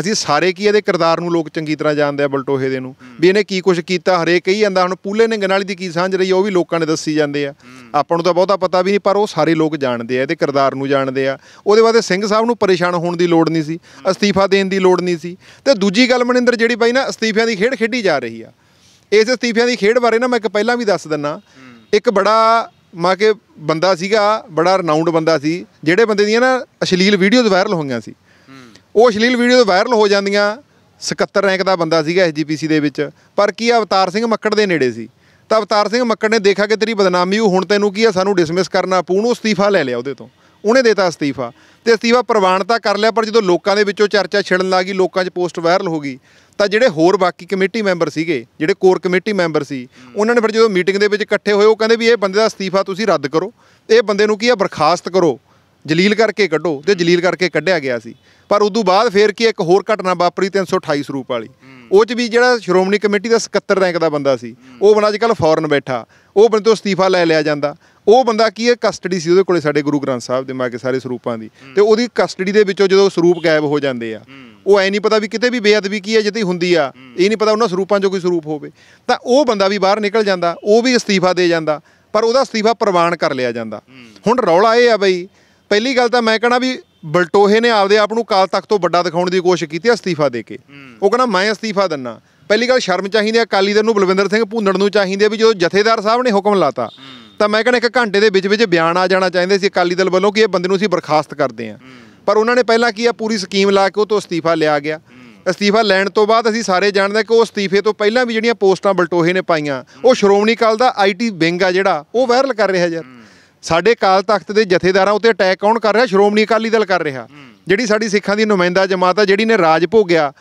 ਅਸੀਂ ਸਾਰੇ ਕੀ ਇਹਦੇ ਕਿਰਦਾਰ ਨੂੰ ਲੋਕ ਚੰਗੀ ਤਰ੍ਹਾਂ ਜਾਣਦੇ ਆ ਬਲਟੋਹੇ ਦੇ ਨੂੰ ਵੀ ਇਹਨੇ ਕੀ ਕੁਝ ਕੀਤਾ ਹਰੇਕ ਹੀ ਜਾਂਦਾ ਹੁਣ ਪੂਲੇ ਨਿੰਗ ਗਨਾਲੀ ਦੀ ਕੀ ਸਾਂਝ ਰਹੀ ਉਹ ਵੀ ਲੋਕਾਂ ਨੇ ਦੱਸੀ ਜਾਂਦੇ ਆ ਆਪਾਂ ਨੂੰ ਤਾਂ ਬਹੁਤਾ ਪਤਾ ਵੀ ਨਹੀਂ ਪਰ ਉਹ ਸਾਰੇ ਲੋਕ ਜਾਣਦੇ ਆ ਇਹਦੇ ਕਿਰਦਾਰ ਨੂੰ ਜਾਣਦੇ ਆ ਉਹਦੇ ਬਾਅਦ ਸਿੰਘ ਸਾਹਿਬ ਨੂੰ ਪਰੇਸ਼ਾਨ ਹੋਣ ਦੀ ਲੋੜ ਨਹੀਂ ਸੀ ਅਸਤੀਫਾ ਦੇਣ ਦੀ ਲੋੜ ਨਹੀਂ ਸੀ ਤੇ ਦੂਜੀ ਗੱਲ ਮਨਿੰਦਰ ਜਿਹੜੀ ਬਾਈ ਨਾ ਅਸਤੀਫਿਆਂ ਦੀ ਖੇਡ ਖੇਡੀ ਜਾ ਰਹੀ ਆ ਇਸ ਅਸਤੀਫਿਆਂ ਦੀ ਖੇਡ ਬਾਰੇ ਨਾ ਮੈਂ ਇੱਕ ਪਹਿਲਾਂ ਵੀ ਦੱਸ ਦਿੰਨਾ ਇੱਕ ਬੜਾ ਮਾ ਕਿ ਬੰਦਾ ਸੀਗਾ ਬੜਾ ਰਨਾਉਂਡ ਬੰਦਾ ਸੀ ਜਿਹੜੇ ਬੰਦੇ ਦੀਆਂ ਨਾ ਅਸ਼ਲੀਲ ਵੀਡੀਓਜ਼ ਵਾਇਰਲ ਹੋਈਆਂ ਸੀ ਉਹ ਅਸ਼ਲੀਲ ਵੀਡੀਓਜ਼ ਵਾਇਰਲ ਹੋ ਜਾਂਦੀਆਂ 77 ਰੈਂਕ ਦਾ ਬੰਦਾ ਸੀਗਾ ਐਸਜੀਪੀਸੀ ਦੇ ਵਿੱਚ ਪਰ ਕੀ ਆ ਅਵਤਾਰ ਸਿੰਘ ਮੱਕੜ ਦੇ ਨੇੜੇ ਸੀ ਤਾਂ ਅਵਤਾਰ ਸਿੰਘ ਮੱਕੜ ਨੇ ਦੇਖਿਆ ਕਿ ਤੇਰੀ ਬਦਨਾਮੀ ਹੁਣ ਤੈਨੂੰ ਕੀ ਆ ਸਾਨੂੰ ਡਿਸਮਿਸ ਕਰਨਾ ਪੂਨੂ ਅਸਤੀਫਾ ਲੈ ਲਿਆ ਉਹਦੇ ਤੋਂ ਉਹਨੇ ਦੇਤਾ ਅਸਤੀਫਾ ਤੇ ਅਸਤੀਫਾ ਪ੍ਰਵਾਨਤਾ ਕਰ ਲਿਆ ਪਰ ਜਦੋਂ ਲੋਕਾਂ ਦੇ ਵਿੱਚੋਂ ਚਰਚਾ ਛਿੜਨ ਲੱਗੀ ਲੋਕਾਂ 'ਚ ਪੋਸਟ ਵਾਇਰਲ ਹੋ ਗਈ ਤਾਂ ਜਿਹੜੇ ਹੋਰ ਬਾਕੀ ਕਮੇਟੀ ਮੈਂਬਰ ਸੀਗੇ ਜਿਹੜੇ ਕੋਰ ਕਮੇਟੀ ਮੈਂਬਰ ਸੀ ਉਹਨਾਂ ਨੇ ਫਿਰ ਜਦੋਂ ਮੀਟਿੰਗ ਦੇ ਵਿੱਚ ਇਕੱਠੇ ਹੋਏ ਉਹ ਕਹਿੰਦੇ ਵੀ ਇਹ ਬੰਦੇ ਦਾ ਅਸਤੀਫਾ ਤੁਸੀਂ ਰੱਦ ਕਰੋ ਇਹ ਬੰਦੇ ਨੂੰ ਕੀ ਆ ਬਰਖਾਸਤ ਕਰੋ ਜਲੀਲ ਕਰਕੇ ਕੱਢੋ ਤੇ ਜਲੀਲ ਕਰਕੇ ਕੱਢਿਆ ਗਿਆ ਸੀ ਪਰ ਉਦੋਂ ਬਾਅਦ ਫੇਰ ਕੀ ਇੱਕ ਹੋਰ ਘਟਨਾ ਵਾਪਰੀ 328 ਰੂਪ ਵਾਲੀ ਉਹ ਚ ਵੀ ਜਿਹੜਾ ਸ਼੍ਰੋਮਣੀ ਕਮੇਟੀ ਦਾ 71 ਰੈਂਕ ਦਾ ਬੰਦਾ ਸੀ ਉਹ ਬਣਾ ਅੱਜ ਕੱਲ ਫੌਰਨ ਬੈਠਾ ਉਹ ਬੰਦੇ ਤੋਂ ਅਸਤੀਫਾ ਲੈ ਲਿਆ ਜਾਂਦਾ ਉਹ ਬੰਦਾ ਕੀ ਹੈ ਕਸਟਡੀ ਸੀ ਉਹਦੇ ਕੋਲੇ ਸਾਡੇ ਗੁਰੂ ਗ੍ਰੰਥ ਸਾਹਿਬ ਦੇ ਕੇ ਸਾਰੇ ਸਰੂਪਾਂ ਦੀ ਤੇ ਉਹਦੀ ਕਸਟਡੀ ਦੇ ਵਿੱਚੋਂ ਜਦੋਂ ਸਰੂਪ ਗਾਇਬ ਹੋ ਜਾਂਦੇ ਆ ਉਹ ਐ ਨਹੀਂ ਪਤਾ ਵੀ ਕਿਤੇ ਵੀ ਬੇਅਦਬੀ ਕੀ ਹੈ ਜਿੱਤੇ ਹੁੰਦੀ ਆ ਇਹ ਨਹੀਂ ਪਤਾ ਉਹਨਾਂ ਸਰੂਪਾਂ 'ਚੋਂ ਕੋਈ ਸਰੂਪ ਹੋਵੇ ਤਾਂ ਉਹ ਬੰਦਾ ਵੀ ਬਾਹਰ ਨਿਕਲ ਜਾਂਦਾ ਉਹ ਵੀ ਅਸਤੀਫਾ ਦੇ ਜਾਂਦਾ ਪਰ ਉਹਦਾ ਅਸਤੀਫਾ ਪ੍ਰਵਾਨ ਕਰ ਲਿਆ ਜਾਂਦਾ ਹੁਣ ਰੌਲਾ ਇਹ ਆ ਬਈ ਪਹਿਲੀ ਗੱਲ ਤਾਂ ਮੈਂ ਕਹਣਾ ਵੀ ਬਲਟੋਹੇ ਨੇ ਆਪਦੇ ਆਪ ਨੂੰ ਕਾਲ ਤੱਕ ਤੋਂ ਵੱਡਾ ਦਿਖਾਉਣ ਦੀ ਕੋਸ਼ਿਸ਼ ਕੀਤੀ ਅਸਤੀਫਾ ਦੇ ਕੇ ਉਹ ਕਹਿੰਦਾ ਮੈਂ ਅਸਤੀਫਾ ਦਿੰਨਾ ਪਹਿਲੀ ਗੱਲ ਸ਼ਰਮ ਚਾਹੀਦੀ ਆ ਅਕਾਲੀ ਦਲ ਨੂੰ ਬਲਵਿੰਦਰ ਸਿੰਘ ਭੁੰਦੜ ਨੂੰ ਚਾਹੀਦੀ ਆ ਵੀ ਜਦੋਂ ਜਥੇਦਾਰ ਸਾਹਿਬ ਨੇ ਹੁਕਮ ਲਾਤਾ ਤਾਂ ਮੈਂ ਕਹਿੰਦਾ ਇੱਕ ਘੰਟੇ ਦੇ ਵਿੱਚ ਵਿੱਚ ਬਿਆਨ ਆ ਜਾਣਾ ਚਾਹੀਦਾ ਸੀ ਅਕਾਲੀ ਦਲ ਵੱਲੋਂ ਕਿ ਇਹ ਬੰਦੇ ਨੂੰ ਅਸੀਂ ਬਰਖਾਸਤ ਕਰਦੇ ਹਾਂ ਪਰ ਉਹਨਾਂ ਨੇ ਪਹਿਲਾਂ ਕੀ ਆ ਪੂਰੀ ਸਕੀਮ ਲਾ ਕੇ ਉਹ ਤੋਂ ਅਸਤੀਫਾ ਲਿਆ ਗਿਆ ਅਸਤੀਫਾ ਲੈਣ ਤੋਂ ਬਾਅਦ ਅਸੀਂ ਸਾਰੇ ਜਾਣਦੇ ਕਿ ਉਹ ਅਸਤੀਫੇ ਤੋਂ ਪਹਿਲਾਂ ਵੀ ਜਿਹੜੀਆਂ ਪੋਸਟਾਂ ਬਲਟੋਹੇ ਨੇ ਪਾਈਆਂ ਉਹ ਸ਼੍ਰੋਮਣੀ ਕਾਲ ਦਾ ਆਈਟੀ ਵਿੰਗ ਆ ਜਿਹੜਾ ਉਹ ਵਾਇਰਲ ਕਰ ਰਿਹਾ ਯਾਰ ਸਾਡੇ ਕਾਲ ਤਖਤ ਦੇ ਜਥੇਦਾਰਾਂ ਉੱਤੇ ਅਟੈਕ ਕੌਣ ਕਰ ਰਿਹਾ ਸ਼੍ਰੋਮਣੀ ਅਕਾਲੀ ਦਲ ਕਰ ਰਿਹਾ ਜਿਹੜੀ ਸਾਡੀ ਸਿੱਖਾਂ ਦੀ ਨੁਮਾਇੰਦਾ ਜਮਾਤ ਆ ਜਿਹੜੀ ਨੇ ਰਾਜ ਭੋਗਿਆ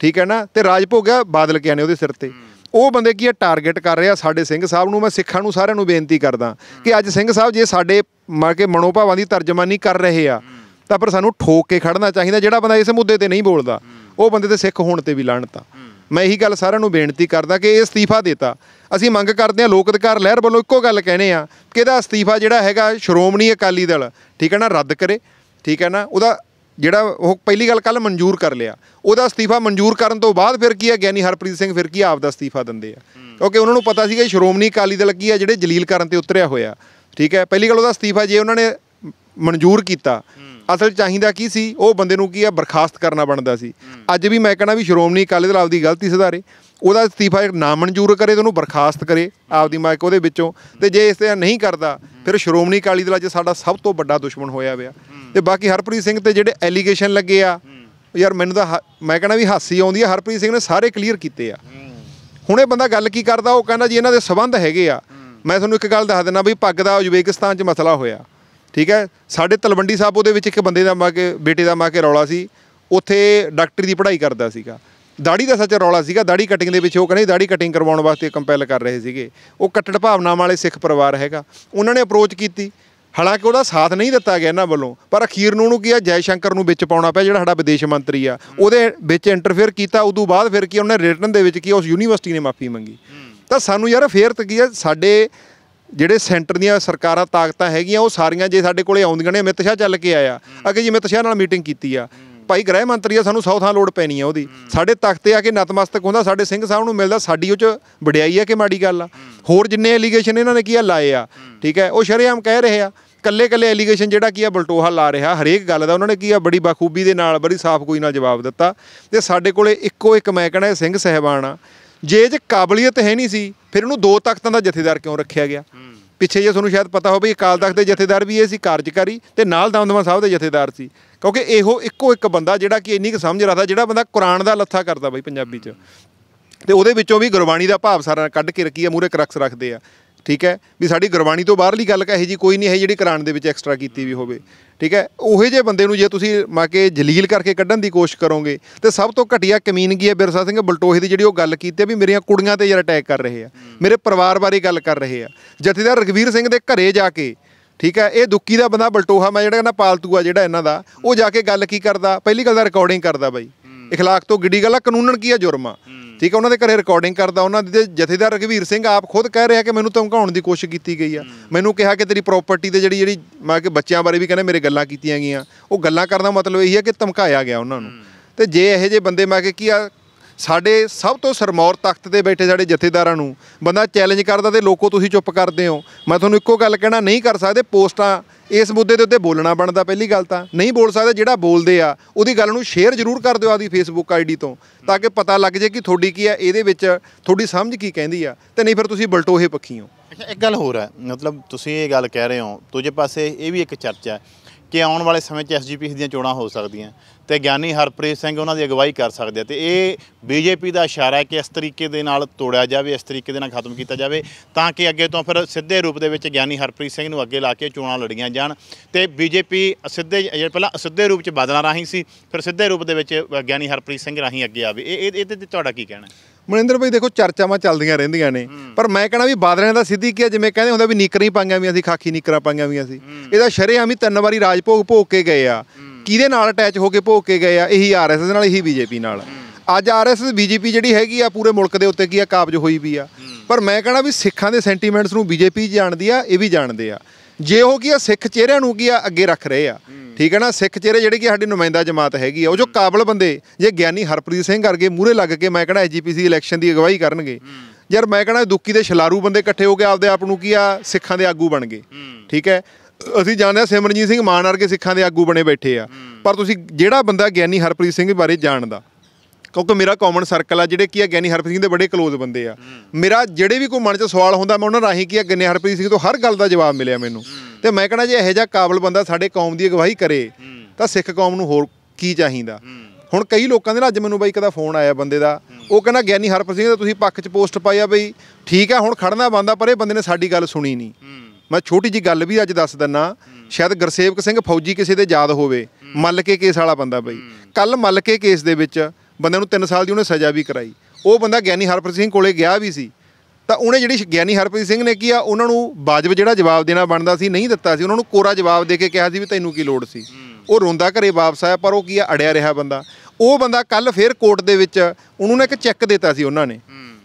ਠੀਕ ਹੈ ਨਾ ਤੇ ਰਾਜ ਭੋਗਿਆ ਬਾਦਲ ਕਿਆ ਨੇ ਉਹਦੇ ਸਿਰ ਤੇ ਉਹ ਬੰਦੇ ਕੀ ਟਾਰਗੇਟ ਕਰ ਰਿਹਾ ਸਾਡੇ ਸਿੰਘ ਸਾਹਿਬ ਨੂੰ ਮੈਂ ਸਿੱਖਾਂ ਨੂੰ ਸਾਰਿਆਂ ਨੂੰ ਬੇਨਤੀ ਕਰਦਾ ਕਿ ਅੱਜ ਸਿੰਘ ਸਾਹਿਬ ਜੇ ਸਾਡੇ ਮਰ ਕੇ ਮਨੋਭਾਵਾਂ ਦੀ ਤਰਜਮਾਨੀ ਕਰ ਰਹੇ ਆ ਤਾਂ ਪਰ ਸਾਨੂੰ ਠੋਕ ਕੇ ਖੜਨਾ ਚਾਹੀਦਾ ਜਿਹੜਾ ਬੰਦਾ ਇਸ ਮੁੱਦੇ ਤੇ ਨਹੀਂ ਬੋਲਦਾ ਉਹ ਬੰਦੇ ਤੇ ਸਿੱਖ ਹੋਣ ਤੇ ਵੀ ਲਾਣਤਾ ਮੈਂ ਇਹੀ ਗੱਲ ਸਾਰਿਆਂ ਨੂੰ ਬੇਨਤੀ ਕਰਦਾ ਕਿ ਇਹ ਅਸਤੀਫਾ ਦੇਤਾ ਅਸੀਂ ਮੰਗ ਕਰਦੇ ਹਾਂ ਲੋਕ ਅਧਿਕਾਰ ਲਹਿਰ ਵੱਲੋਂ ਇੱਕੋ ਗੱਲ ਕਹਿੰਦੇ ਆ ਕਿ ਇਹਦਾ ਅਸਤੀਫਾ ਜਿਹੜਾ ਹੈਗਾ ਸ਼੍ਰੋਮਣੀ ਅਕਾਲੀ ਦਲ ਠੀਕ ਹੈ ਨਾ ਰੱਦ ਕਰੇ ਠੀਕ ਹੈ ਨਾ ਉਹਦਾ ਜਿਹੜਾ ਉਹ ਪਹਿਲੀ ਗੱਲ ਕੱਲ ਮਨਜ਼ੂਰ ਕਰ ਲਿਆ ਉਹਦਾ ਅਸਤੀਫਾ ਮਨਜ਼ੂਰ ਕਰਨ ਤੋਂ ਬਾਅਦ ਫਿਰ ਕੀ ਹੈ ਗਿਆਨੀ ਹਰਪ੍ਰੀਤ ਸਿੰਘ ਫਿਰ ਕੀ ਆਪ ਦਾ ਅਸਤੀਫਾ ਦਿੰਦੇ ਆ ਕਿਉਂਕਿ ਉਹਨਾਂ ਨੂੰ ਪਤਾ ਸੀਗਾ ਸ਼੍ਰੋਮਣੀ ਅਕਾਲੀ ਦਲ ਕੀ ਆ ਜਿਹੜੇ ਜਲੀਲ ਕਰਨ ਤੇ ਉਤਰਿਆ ਹੋਇਆ ਠੀਕ ਹੈ ਪਹਿਲੀ ਗੱਲ ਉਹਦਾ ਅਸਤੀਫਾ ਜੇ ਉਹਨਾਂ ਨੇ ਮਨਜ਼ੂਰ ਕੀਤਾ ਅਸਲ ਚਾਹੀਦਾ ਕੀ ਸੀ ਉਹ ਬੰਦੇ ਨੂੰ ਕੀ ਆ ਬਰਖਾਸਤ ਕਰਨਾ ਬਣਦਾ ਸੀ ਅੱਜ ਵੀ ਮੈਂ ਕਹਣਾ ਵੀ ਸ਼੍ਰੋਮਣੀ ਅਕਾਲੀ ਦਲ ਆਪਦੀ ਗਲਤੀ ਸੁਧਾਰੇ ਉਹਦਾ ਅਸਤੀਫਾ ਨਾ ਮਨਜ਼ੂਰ ਕਰੇ ਤੇ ਉਹਨੂੰ ਬਰਖਾਸਤ ਕਰੇ ਆਪਦੀ ਮਾਇਕ ਉਹਦੇ ਵਿੱਚੋਂ ਤੇ ਜੇ ਇਸ ਤਰ੍ਹਾਂ ਨਹੀਂ ਕਰਦਾ ਫਿਰ ਸ਼੍ਰੋਮਣੀ ਅਕਾਲੀ ਦਲ ਅੱਜ ਸਾਡਾ ਸਭ ਤੋਂ ਵੱਡਾ ਦੁਸ਼ਮਣ ਹੋਇਆ ਹੋਇਆ ਤੇ ਬਾਕੀ ਹਰਪ੍ਰੀਤ ਸਿੰਘ ਤੇ ਜਿਹੜੇ ਐਲੀਗੇਸ਼ਨ ਲੱਗੇ ਆ ਯਾਰ ਮੈਨੂੰ ਤਾਂ ਮੈਂ ਕਹਿੰਦਾ ਵੀ ਹਾਸੀ ਆਉਂਦੀ ਆ ਹਰਪ੍ਰੀਤ ਸਿੰਘ ਨੇ ਸਾਰੇ ਕਲੀਅਰ ਕੀਤੇ ਆ ਹੁਣ ਇਹ ਬੰਦਾ ਗੱਲ ਕੀ ਕਰਦਾ ਉਹ ਕਹਿੰਦਾ ਜੀ ਇਹਨਾਂ ਦੇ ਸਬੰਧ ਹੈਗੇ ਆ ਮੈਂ ਤੁਹਾਨੂੰ ਇੱਕ ਗੱਲ ਦੱਸ ਦਿੰਦਾ ਵੀ ਪੱਗ ਦਾ ਉਜ਼ਬੇਕਿਸਤਾਨ 'ਚ ਮਸਲਾ ਹੋਇਆ ਠੀਕ ਹੈ ਸਾਡੇ ਤਲਵੰਡੀ ਸਾਹਿਬ ਉਹਦੇ ਵਿੱਚ ਇੱਕ ਬੰਦੇ ਦਾ ਮਾ ਕੇ ਬੇਟੇ ਦਾ ਮਾ ਕੇ ਰੌਲਾ ਸੀ ਉੱਥੇ ਡਾਕਟਰੀ ਦੀ ਪੜ੍ਹਾਈ ਕਰਦਾ ਸੀਗਾ ਦਾੜੀ ਦਾ ਸੱਚ ਰੌਲਾ ਸੀਗਾ ਦਾੜੀ ਕਟਿੰਗ ਦੇ ਵਿੱਚ ਉਹ ਕਹਿੰਦੇ ਦਾੜੀ ਕਟਿੰਗ ਕਰਵਾਉਣ ਵਾਸਤੇ ਕੰਪੈਲ ਕਰ ਰਹੇ ਸੀਗੇ ਉਹ ਕੱਟੜ ਭਾਵਨਾ ਵਾਲੇ ਸਿੱਖ ਪਰਿਵਾਰ ਹੈਗਾ ਉਹਨਾਂ ਨੇ ਅਪਰੋਚ ਕੀਤੀ ਹਾਲਾਂਕਿ ਉਹਦਾ ਸਾਥ ਨਹੀਂ ਦਿੱਤਾ ਗਿਆ ਇਹਨਾਂ ਵੱਲੋਂ ਪਰ ਅਖੀਰ ਨੂੰ ਉਹਨੂੰ ਕੀ ਆ ਜੈ ਸ਼ੰਕਰ ਨੂੰ ਵਿੱਚ ਪਾਉਣਾ ਪਿਆ ਜਿਹੜਾ ਸਾਡਾ ਵਿਦੇਸ਼ ਮੰਤਰੀ ਆ ਉਹਦੇ ਵਿੱਚ ਇੰਟਰਫੇਅਰ ਕੀਤਾ ਉਦੋਂ ਬਾਅਦ ਫਿਰ ਕੀ ਉਹਨੇ ਰਿਟਰਨ ਦੇ ਵਿੱਚ ਕੀ ਉਸ ਯੂਨੀਵਰਸਿਟੀ ਨੇ ਮਾਫੀ ਮੰਗੀ ਤਾਂ ਸਾਨੂੰ ਯਾਰ ਫੇਰ ਕੀ ਆ ਸਾਡੇ ਜਿਹੜੇ ਸੈਂਟਰ ਦੀਆਂ ਸਰਕਾਰਾਂ ਤਾਕਤਾਂ ਹੈਗੀਆਂ ਉਹ ਸਾਰੀਆਂ ਜੇ ਸਾਡੇ ਕੋਲੇ ਆਉਂਦੀਆਂ ਨੇ ਅਮਿਤ ਸ਼ਾਹ ਚੱਲ ਕੇ ਆਇਆ ਅੱਗੇ ਜੀ ਅਮਿਤ ਸ਼ਾਹ ਨਾਲ ਮੀਟਿੰਗ ਕੀਤੀ ਆ ਭਾਈ ਗ੍ਰਹਿ ਮੰਤਰੀ ਆ ਸਾਨੂੰ ਸੌਥਾਂ ਲੋੜ ਪੈਣੀ ਆ ਉਹਦੀ ਸਾਡੇ ਤਖਤੇ ਆ ਕੇ ਨਤਮਸਤਕ ਹੁੰਦਾ ਸਾਡੇ ਸਿੰਘ ਸਾਹਿਬ ਨੂੰ ਮਿਲਦਾ ਸਾਡੀ ਉਹ ਚ ਵਡਿਆਈ ਆ ਕਿ ਮਾੜੀ ਗੱਲ ਆ ਹੋਰ ਜਿੰਨੇ ਅਲੀਗੇਸ਼ਨ ਇਹਨਾਂ ਨੇ ਕੀ ਆ ਲਾਏ ਆ ਠੀਕ ਹੈ ਉਹ ਸ਼ਰੇਆਮ ਕਹਿ ਰਹੇ ਆ ਕੱਲੇ ਕੱਲੇ ਐਲੀਗੇਸ਼ਨ ਜਿਹੜਾ ਕੀ ਆ ਬਲਟੋਹਾ ਲਾ ਰਿਹਾ ਹਰੇਕ ਗੱਲ ਦਾ ਉਹਨਾਂ ਨੇ ਕੀ ਆ ਬੜੀ ਬਾਖੂਬੀ ਦੇ ਨਾਲ ਬੜੀ ਸਾਫ਼ ਕੋਈ ਨਾਲ ਜਵਾਬ ਦਿੱਤਾ ਤੇ ਸਾਡੇ ਕੋਲੇ ਇੱਕੋ ਇੱਕ ਮੈਂ ਕਹਣਾ ਸਿੰਘ ਸਹਿਬਾਨ ਆ ਜੇ ਜੇ ਕਾਬਲੀਅਤ ਹੈ ਨਹੀਂ ਸੀ ਫਿਰ ਉਹਨੂੰ ਦੋ ਤਖਤਾਂ ਦਾ ਜਥੇਦਾਰ ਕਿਉਂ ਰੱਖਿਆ ਗਿਆ ਪਿੱਛੇ ਜੇ ਤੁਹਾਨੂੰ ਸ਼ਾਇਦ ਪਤਾ ਹੋਵੇ ਅਕਾਲ ਤਖਤ ਦੇ ਜਥੇਦਾਰ ਵੀ ਇਹ ਸੀ ਕਾਰਜਕਾਰੀ ਤੇ ਨਾਲ ਦਮਦਮਾ ਸਾਹਿਬ ਦੇ ਜਥੇਦਾਰ ਸੀ ਕਿਉਂਕਿ ਇਹੋ ਇੱਕੋ ਇੱਕ ਬੰਦਾ ਜਿਹੜਾ ਕਿ ਇੰਨੀ ਕੁ ਸਮਝ ਰੱਖਦਾ ਜਿਹੜਾ ਬੰਦਾ ਕੁਰਾਨ ਦਾ ਲੱਥਾ ਕਰਦਾ ਬਈ ਪੰਜਾਬੀ 'ਚ ਤੇ ਉਹਦੇ ਵਿੱਚੋਂ ਵੀ ਗੁਰਬਾਣੀ ਦਾ ਭਾਵ ਸਾਰਾ ਕੱਢ ਕੇ ਰੱਖੀ ਆ ਮੂਰੇ ਕਰਕਸ ਰੱਖਦੇ ਆ ਠੀਕ ਹੈ ਵੀ ਸਾਡੀ ਗੁਰਬਾਣੀ ਤੋਂ ਬਾਹਰਲੀ ਗੱਲ ਕਹੇ ਜੀ ਕੋਈ ਨਹੀਂ ਹੈ ਜਿਹੜੀ ਕੁਰਾਨ ਦੇ ਵਿੱਚ ਐਕਸਟਰਾ ਕੀਤੀ ਵੀ ਹੋਵੇ ਠੀਕ ਹੈ ਉਹੇ ਜੇ ਬੰਦੇ ਨੂੰ ਜੇ ਤੁਸੀਂ ਮਾ ਕੇ ਜਲੀਲ ਕਰਕੇ ਕੱਢਣ ਦੀ ਕੋਸ਼ਿਸ਼ ਕਰੋਗੇ ਤੇ ਸਭ ਤੋਂ ਘਟੀਆ ਕਮੀਨਗੀ ਹੈ ਬਿਰਸਾ ਸਿੰਘ ਬਲਟੋਹੇ ਦੀ ਜਿਹੜੀ ਉਹ ਗੱਲ ਕੀਤੀ ਹੈ ਵੀ ਮੇਰੀਆਂ ਕੁੜੀਆਂ ਤੇ ਯਾਰ ਅਟੈਕ ਕਰ ਰਹੇ ਆ ਮੇਰੇ ਪਰਿਵਾਰ ਬਾਰੇ ਗੱਲ ਕਰ ਰਹੇ ਆ ਜਥੇਦਾਰ ਰਗਵੀਰ ਸਿੰਘ ਦੇ ਘਰੇ ਜਾ ਕੇ ਠੀਕ ਹੈ ਇਹ ਦੁੱਕੀ ਦਾ ਬੰਦਾ ਬਲਟੋਹਾ ਮੈਂ ਜਿਹੜਾ ਕਹਿੰਦਾ ਪਾਲਤੂ ਆ ਜਿਹੜਾ ਇਹਨਾਂ ਦਾ ਉਹ ਜਾ ਕੇ ਗੱਲ ਕੀ ਕਰਦਾ ਪਹਿਲੀ ਗੱਲ ਦਾ ਰਿਕਾਰਡਿੰਗ ਕਰਦਾ ਬਾਈ اخلاق ਤੋਂ ਗਿੱਡੀ ਗੱਲ ਆ ਕਾਨੂੰਨਨ ਕੀ ਆ ਜੁਰਮ ਆ ਠੀਕ ਹੈ ਉਹਨਾਂ ਦੇ ਘਰੇ ਰਿਕਾਰਡਿੰਗ ਕਰਦਾ ਉਹਨਾਂ ਦੇ ਜਥੇਦਾਰ ਰਘਵੀਰ ਸਿੰਘ ਆਪ ਖੁਦ ਕਹਿ ਰਿਹਾ ਕਿ ਮੈਨੂੰ ਧਮਕਾਉਣ ਦੀ ਕੋਸ਼ਿਸ਼ ਕੀਤੀ ਗਈ ਆ ਮੈਨੂੰ ਕਿਹਾ ਕਿ ਤੇਰੀ ਪ੍ਰਾਪਰਟੀ ਤੇ ਜਿਹੜੀ ਜਿਹੜੀ ਮੈਂ ਕਿ ਬੱਚਿਆਂ ਬਾਰੇ ਵੀ ਕਹਿੰਦੇ ਮੇਰੇ ਗੱਲਾਂ ਕੀਤੀਆਂ ਗਈਆਂ ਉਹ ਗੱਲਾਂ ਕਰਦਾ ਮਤਲਬ ਇਹੀ ਹੈ ਕਿ ਧਮਕਾਇਆ ਗਿਆ ਉਹਨਾਂ ਨੂੰ ਤੇ ਜੇ ਇਹੋ ਜਿਹੇ ਬੰਦੇ ਮੈਂ ਕਿ ਕੀ ਆ ਸਾਡੇ ਸਭ ਤੋਂ ਸਰਮੌਰ ਤਖਤ ਤੇ ਬੈਠੇ ਸਾਡੇ ਜਥੇਦਾਰਾਂ ਨੂੰ ਬੰਦਾ ਚੈਲੰਜ ਕਰਦਾ ਤੇ ਲੋਕੋ ਤੁਸੀਂ ਚੁੱਪ ਕਰਦੇ ਹੋ ਮੈਂ ਤੁਹਾਨੂੰ ਇੱਕੋ ਗੱਲ ਕਹਿਣਾ ਨਹੀਂ ਕਰ ਸਕਦੇ ਪੋਸਟਾਂ ਇਸ ਮੁੱਦੇ ਦੇ ਉੱਤੇ ਬੋਲਣਾ ਬਣਦਾ ਪਹਿਲੀ ਗੱਲ ਤਾਂ ਨਹੀਂ ਬੋਲ ਸਕਦਾ ਜਿਹੜਾ ਬੋਲਦੇ ਆ ਉਹਦੀ ਗੱਲ ਨੂੰ ਸ਼ੇਅਰ ਜ਼ਰੂਰ ਕਰ ਦਿਓ ਆਦੀ ਫੇਸਬੁੱਕ ਆਈਡੀ ਤੋਂ ਤਾਂ ਕਿ ਪਤਾ ਲੱਗ ਜੇ ਕਿ ਤੁਹਾਡੀ ਕੀ ਹੈ ਇਹਦੇ ਵਿੱਚ ਤੁਹਾਡੀ ਸਮਝ ਕੀ ਕਹਿੰਦੀ ਆ ਤੇ ਨਹੀਂ ਫਿਰ ਤੁਸੀਂ ਬਲਟੋਹੇ ਪੱਖੀ ਹੋ ਅੱਛਾ ਇੱਕ ਗੱਲ ਹੋਰ ਹੈ ਮਤਲਬ ਤੁਸੀਂ ਇਹ ਗੱਲ ਕਹਿ ਰਹੇ ਹੋ ਦੂਜੇ ਪਾਸੇ ਇਹ ਵੀ ਇੱਕ ਚਰਚਾ ਹੈ ਕਿ ਆਉਣ ਵਾਲੇ ਸਮੇਂ 'ਚ ਐਸਜੀਪੀਐਸ ਦੀਆਂ ਚੋਣਾਂ ਹੋ ਸਕਦੀਆਂ ਤੇ ਗਿਆਨੀ ਹਰਪ੍ਰੀਤ ਸਿੰਘ ਉਹਨਾਂ ਦੀ ਅਗਵਾਈ ਕਰ ਸਕਦੇ ਆ ਤੇ ਇਹ ਬੀਜੇਪੀ ਦਾ ਇਸ਼ਾਰਾ ਹੈ ਕਿ ਇਸ ਤਰੀਕੇ ਦੇ ਨਾਲ ਤੋੜਿਆ ਜਾਵੇ ਇਸ ਤਰੀਕੇ ਦੇ ਨਾਲ ਖਤਮ ਕੀਤਾ ਜਾਵੇ ਤਾਂ ਕਿ ਅੱਗੇ ਤੋਂ ਫਿਰ ਸਿੱਧੇ ਰੂਪ ਦੇ ਵਿੱਚ ਗਿਆਨੀ ਹਰਪ੍ਰੀਤ ਸਿੰਘ ਨੂੰ ਅੱਗੇ ਲਾ ਕੇ ਚੋਣਾਂ ਲੜੀਆਂ ਜਾਣ ਤੇ ਬੀਜੇਪੀ ਸਿੱਧੇ ਜਿਹੜਾ ਪਹਿਲਾਂ ਸਿੱਧੇ ਰੂਪ 'ਚ ਬਦਲਣਾ ਰਾਹੀਂ ਸੀ ਫਿਰ ਸਿੱਧੇ ਰੂਪ ਦੇ ਵਿੱਚ ਗਿਆਨੀ ਹਰਪ੍ਰੀਤ ਸਿੰਘ ਰਾਹੀਂ ਅੱਗੇ ਆਵੇ ਇਹ ਇਹਦੇ ਤੇ ਤੁਹਾਡਾ ਕੀ ਕਹਿਣਾ ਹੈ ਮਨਿੰਦਰ ਭਾਈ ਦੇਖੋ ਚਰਚਾਵਾਂ ਚੱਲਦੀਆਂ ਰਹਿੰਦੀਆਂ ਨੇ ਪਰ ਮੈਂ ਕਹਣਾ ਵੀ ਬਾਦਲਾਂ ਦਾ ਸਿੱਧੀ ਕੀ ਜਿਵੇਂ ਕਹਿੰਦੇ ਹੁੰਦਾ ਵੀ ਨੀਕਰਾਂ ਹੀ ਪਾਈਆਂ ਵੀ ਅਸੀਂ ਖਾਕੀ ਨੀਕਰਾਂ ਪਾਈਆਂ ਵੀ ਅਸੀਂ ਇਹਦਾ ਸ਼ਰੇਆਮ ਹੀ ਤਿੰਨ ਵਾਰੀ ਰਾਜਭੋਗ ਭੋਗ ਕੇ ਗਏ ਆ ਕਿਹਦੇ ਨਾਲ ਅਟੈਚ ਹੋ ਕੇ ਭੋਗ ਕੇ ਗਏ ਆ ਇਹੀ ਆਰਐਸਐਸ ਨਾਲ ਇਹੀ ਬੀਜੇਪੀ ਨਾਲ ਅੱਜ ਆਰਐਸਐਸ ਬੀਜੇਪੀ ਜਿਹੜੀ ਹੈਗੀ ਆ ਪੂਰੇ ਮੁਲਕ ਦੇ ਉੱਤੇ ਕੀ ਆ ਕਾਬਜ ਹੋਈ ਵੀ ਆ ਪਰ ਮੈਂ ਕਹਣਾ ਵੀ ਸਿੱਖਾਂ ਦੇ ਸੈਂਟੀਮੈਂਟਸ ਨੂੰ ਬੀਜੇਪੀ ਜਾਣਦੀ ਆ ਇਹ ਵੀ ਜਾਣਦੇ ਆ ਜੇ ਉਹ ਕੀ ਆ ਸਿੱਖ ਚਿਹਰਿਆਂ ਨੂੰ ਕੀ ਆ ਅੱਗੇ ਰੱਖ ਰਹੇ ਆ ਠੀਕ ਹੈ ਨਾ ਸਿੱਖ ਚਿਹਰੇ ਜਿਹੜੇ ਕੀ ਸਾਡੀ ਨੁਮਾਇੰਦਾ ਜਮਾਤ ਹੈਗੀ ਆ ਉਹ ਜੋ ਕਾਬਲ ਬੰਦੇ ਜੇ ਗਿਆਨੀ ਹਰਪ੍ਰੀਤ ਸਿੰਘ ਵਰਗੇ ਮੂਹਰੇ ਲੱਗ ਕੇ ਮੈਂ ਕਹਣਾ ਐਜੀਪੀਸੀ ਇਲੈਕਸ਼ਨ ਦੀ ਅਗਵਾਈ ਕਰਨਗੇ ਯਾਰ ਮੈਂ ਕਹਣਾ ਦੁੱਕੀ ਦੇ ਛਲਾਰੂ ਬੰਦੇ ਇਕੱਠੇ ਹੋ ਕੇ ਆਪਦੇ ਆਪ ਨੂੰ ਕੀ ਆ ਸਿੱਖਾਂ ਦੇ ਆਗੂ ਬਣ ਗਏ ਠੀਕ ਹੈ ਅਸੀਂ ਜਾਣਦੇ ਆ ਸਿਮਰਨਜੀਤ ਸਿੰਘ ਮਾਨ ਵਰਗੇ ਸਿੱਖਾਂ ਦੇ ਆਗੂ ਬਣੇ ਬੈਠੇ ਆ ਪਰ ਤੁਸੀਂ ਜਿਹੜਾ ਬੰਦਾ ਗਿਆਨੀ ਹਰਪ੍ਰੀਤ ਸਿੰਘ ਬਾਰੇ ਜਾਣਦਾ ਕਿਉਂਕਿ ਮੇਰਾ ਕਾਮਨ ਸਰਕਲ ਆ ਜਿਹੜੇ ਕੀ ਆ ਗਿਆਨੀ ਹਰਪ੍ਰੀਤ ਸਿੰਘ ਦੇ ਬੜੇ ਕਲੋਜ਼ ਬੰਦੇ ਆ ਮੇਰਾ ਜਿਹੜੇ ਵੀ ਕੋਈ ਮਨ 'ਚ ਸਵਾਲ ਹੁੰਦਾ ਮੈਂ ਉਹਨਾਂ ਰਾਹੀਂ ਕੀ ਆ ਗਿਆਨੀ ਹਰਪ੍ਰੀਤ ਸਿੰਘ ਤੋਂ ਹਰ ਗੱਲ ਦਾ ਜਵਾਬ ਮਿਲਿਆ ਮੈਨੂੰ ਤੇ ਮੈਂ ਕਹਿੰਦਾ ਜੇ ਇਹੋ ਜਿਹਾ ਕਾਬਲ ਬੰਦਾ ਸਾਡੇ ਕੌਮ ਦੀ ਅਗਵਾਈ ਕਰੇ ਤਾਂ ਸਿੱਖ ਕੌਮ ਨੂੰ ਹੋਰ ਕੀ ਚਾਹੀਦਾ ਹੁਣ ਕਈ ਲੋਕਾਂ ਦੇ ਨਾਲ ਅੱਜ ਮੈਨੂੰ ਬਾਈ ਕਦਾ ਫੋਨ ਆਇਆ ਬੰਦੇ ਦਾ ਉਹ ਕਹਿੰਦਾ ਗਿਆਨੀ ਹਰਪ੍ਰੀਤ ਸਿੰਘ ਦਾ ਤੁਸੀਂ ਪੱਖ 'ਚ ਪੋਸਟ ਪਾਈ ਆ ਬਈ ਠੀਕ ਆ ਹੁਣ ਖੜਨਾ ਬੰਦਾ ਪਰ ਇਹ ਬੰਦੇ ਨੇ ਸਾਡੀ ਗੱਲ ਸੁਣੀ ਨਹੀਂ ਮੈਂ ਛੋਟੀ ਜੀ ਗੱਲ ਵੀ ਅੱਜ ਦੱਸ ਦਿੰਨਾ ਸ਼ਾਇਦ ਗੁਰਸੇਵਕ ਸਿੰਘ ਫੌਜੀ ਕਿਸੇ ਦੇ ਯਾਦ ਹੋਵੇ ਮੱਲ ਕੇ ਕੇਸ ਵਾਲਾ ਬੰਦਾ ਬਈ ਕੱਲ ਮੱਲ ਕੇ ਕੇਸ ਦੇ ਵਿੱਚ ਬੰਦੇ ਨੂੰ 3 ਸਾਲ ਦੀ ਉਹਨੇ ਸਜ਼ਾ ਵੀ ਕਰਾਈ ਉਹ ਬੰਦਾ ਗਿਆਨੀ ਹਰਪ੍ਰੀਤ ਸਿੰਘ ਕੋਲੇ ਗਿਆ ਵੀ ਸੀ ਤਾਂ ਉਹਨੇ ਜਿਹੜੀ ਗਿਆਨੀ ਹਰਪ੍ਰੀਤ ਸਿੰਘ ਨੇ ਕੀ ਆ ਉਹਨਾਂ ਨੂੰ ਬਾਜਬ ਜਿਹੜਾ ਜਵਾਬ ਦੇਣਾ ਬਣਦਾ ਸੀ ਨਹੀਂ ਦਿੱਤਾ ਸੀ ਉਹਨਾਂ ਨੂੰ ਕੋਰਾ ਜਵਾਬ ਦੇ ਕੇ ਕਿਹਾ ਸੀ ਵੀ ਤੈਨੂੰ ਕੀ ਲੋੜ ਸੀ ਉਹ ਰੋਂਦਾ ਘਰੇ ਵਾਪਸ ਆਇਆ ਪਰ ਉਹ ਕੀ ਆ ਅੜਿਆ ਰਿਹਾ ਬੰਦਾ ਉਹ ਬੰਦਾ ਕੱਲ ਫੇਰ ਕੋਰਟ ਦੇ ਵਿੱਚ ਉਹਨੂੰ ਨੇ ਇੱਕ ਚੈੱਕ ਦਿੱਤਾ ਸੀ ਉਹਨਾਂ ਨੇ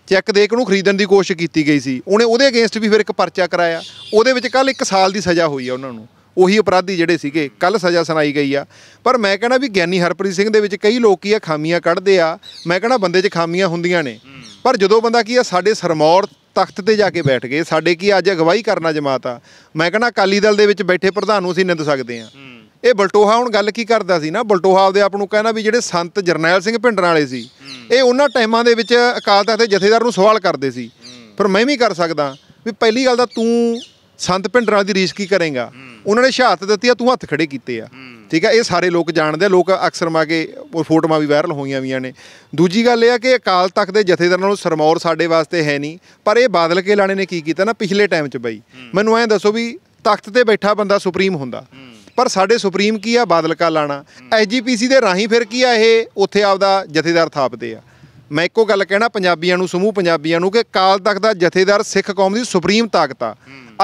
ਚੈੱਕ ਦੇ ਕੇ ਉਹਨੂੰ ਖਰੀਦਣ ਦੀ ਕੋਸ਼ਿਸ਼ ਕੀਤੀ ਗਈ ਸੀ ਉਹਨੇ ਉਹਦੇ ਅਗੇਂਸਟ ਵੀ ਫਿਰ ਇੱਕ ਪਰਚਾ ਕਰਾਇਆ ਉਹਦੇ ਵਿੱਚ ਕੱਲ ਇੱਕ ਸਾਲ ਦੀ ਸਜ਼ਾ ਹੋਈ ਆ ਉਹਨਾਂ ਨੂੰ ਉਹੀ ਅਪਰਾਧੀ ਜਿਹੜੇ ਸੀਗੇ ਕੱਲ ਸਜ਼ਾ ਸੁਣਾਈ ਗਈ ਆ ਪਰ ਮੈਂ ਕਹਿੰਦਾ ਵੀ ਗਿਆਨੀ ਹਰਪ੍ਰੀਤ ਸਿੰਘ ਦੇ ਵਿੱਚ ਕਈ ਲੋਕ ਕੀ ਆ ਖਾਮੀਆਂ ਕੱਢਦੇ ਆ ਮੈਂ ਕਹਿੰਦਾ ਬੰਦੇ 'ਚ ਖਾਮੀਆਂ ਹੁੰਦੀਆਂ ਨੇ ਪਰ ਜਦੋਂ ਬੰਦਾ ਕੀ ਆ ਸਾਡੇ ਸਰਮੌਰ ਤਖਤ ਤੇ ਜਾ ਕੇ ਬੈਠ ਗਏ ਸਾਡੇ ਕੀ ਅੱਜ ਅਗਵਾਈ ਕਰਨਾ ਜਮਾਤ ਆ ਮੈਂ ਕਹਿੰਦਾ ਅਕਾਲੀ ਦਲ ਦੇ ਵਿੱਚ ਬੈਠੇ ਪ੍ਰਧਾਨ ਨੂੰ ਅਸੀਂ ਨਿੰਦ ਸਕਦੇ ਆ ਇਹ ਬਲਟੋਹਾ ਹੁਣ ਗੱਲ ਕੀ ਕਰਦਾ ਸੀ ਨਾ ਬਲਟੋਹਾ ਆਪਦੇ ਆਪ ਨੂੰ ਕਹਿੰਦਾ ਵੀ ਜਿਹੜੇ ਸੰਤ ਜਰਨੈਲ ਸਿੰਘ ਭਿੰਡਰਾਂ ਵਾਲੇ ਸੀ ਇਹ ਉਹਨਾਂ ਟਾਈਮਾਂ ਦੇ ਵਿੱਚ ਅਕਾਲ ਤਖਤ ਦੇ ਜਥੇਦਾਰ ਨੂੰ ਸਵਾਲ ਕਰਦੇ ਸੀ ਪਰ ਮੈਂ ਵੀ ਕਰ ਸਕਦਾ ਵੀ ਪਹਿਲੀ ਗੱਲ ਤਾਂ ਤੂੰ ਸੰਤ ਪਿੰਡਰਾਂ ਦੀ ਰੀਸ ਕੀ ਕਰੇਗਾ ਉਹਨਾਂ ਨੇ ਸ਼ਹਾਦਤ ਦਿੱਤੀ ਆ ਤੂੰ ਹੱਥ ਖੜੇ ਕੀਤੇ ਆ ਠੀਕ ਆ ਇਹ ਸਾਰੇ ਲੋਕ ਜਾਣਦੇ ਆ ਲੋਕ ਅਕਸਰ ਮਾ ਕੇ ਉਹ ਫੋਟੋਆਂ ਵੀ ਵਾਇਰਲ ਹੋਈਆਂ ਵੀਆਂ ਨੇ ਦੂਜੀ ਗੱਲ ਇਹ ਆ ਕਿ ਅਕਾਲ ਤਖਤ ਦੇ ਜਥੇਦਾਰਾਂ ਨੂੰ ਸਰਮੌਰ ਸਾਡੇ ਵਾਸਤੇ ਹੈ ਨਹੀਂ ਪਰ ਇਹ ਬਾਦਲ ਕੇ ਲਾਣੇ ਨੇ ਕੀ ਕੀਤਾ ਨਾ ਪਿਛਲੇ ਟਾਈਮ 'ਚ ਬਈ ਮੈਨੂੰ ਐਂ ਦੱਸੋ ਵੀ ਤਖਤ ਤੇ ਬੈਠਾ ਬੰਦਾ ਸੁਪਰੀਮ ਹੁੰਦਾ ਪਰ ਸਾਡੇ ਸੁਪਰੀਮ ਕੀ ਆ ਬਾਦਲ ਕਾ ਲਾਣਾ ਐਜੀਪੀਸੀ ਦੇ ਰਾਹੀਂ ਫਿਰ ਕੀ ਆ ਇਹ ਉੱਥੇ ਆਪਦਾ ਜਥੇਦਾਰ ਥਾਪਦੇ ਆ ਮੈਂ ਇੱਕੋ ਗੱਲ ਕਹਿਣਾ ਪੰਜਾਬੀਆਂ ਨੂੰ ਸਮੂਹ ਪੰਜਾਬੀਆਂ ਨੂੰ ਕਿ ਕਾਲ ਤੱਕ ਦਾ ਜਥੇਦਾਰ ਸਿੱਖ ਕੌਮ ਦੀ ਸੁਪਰੀਮ ਤਾਕਤ ਆ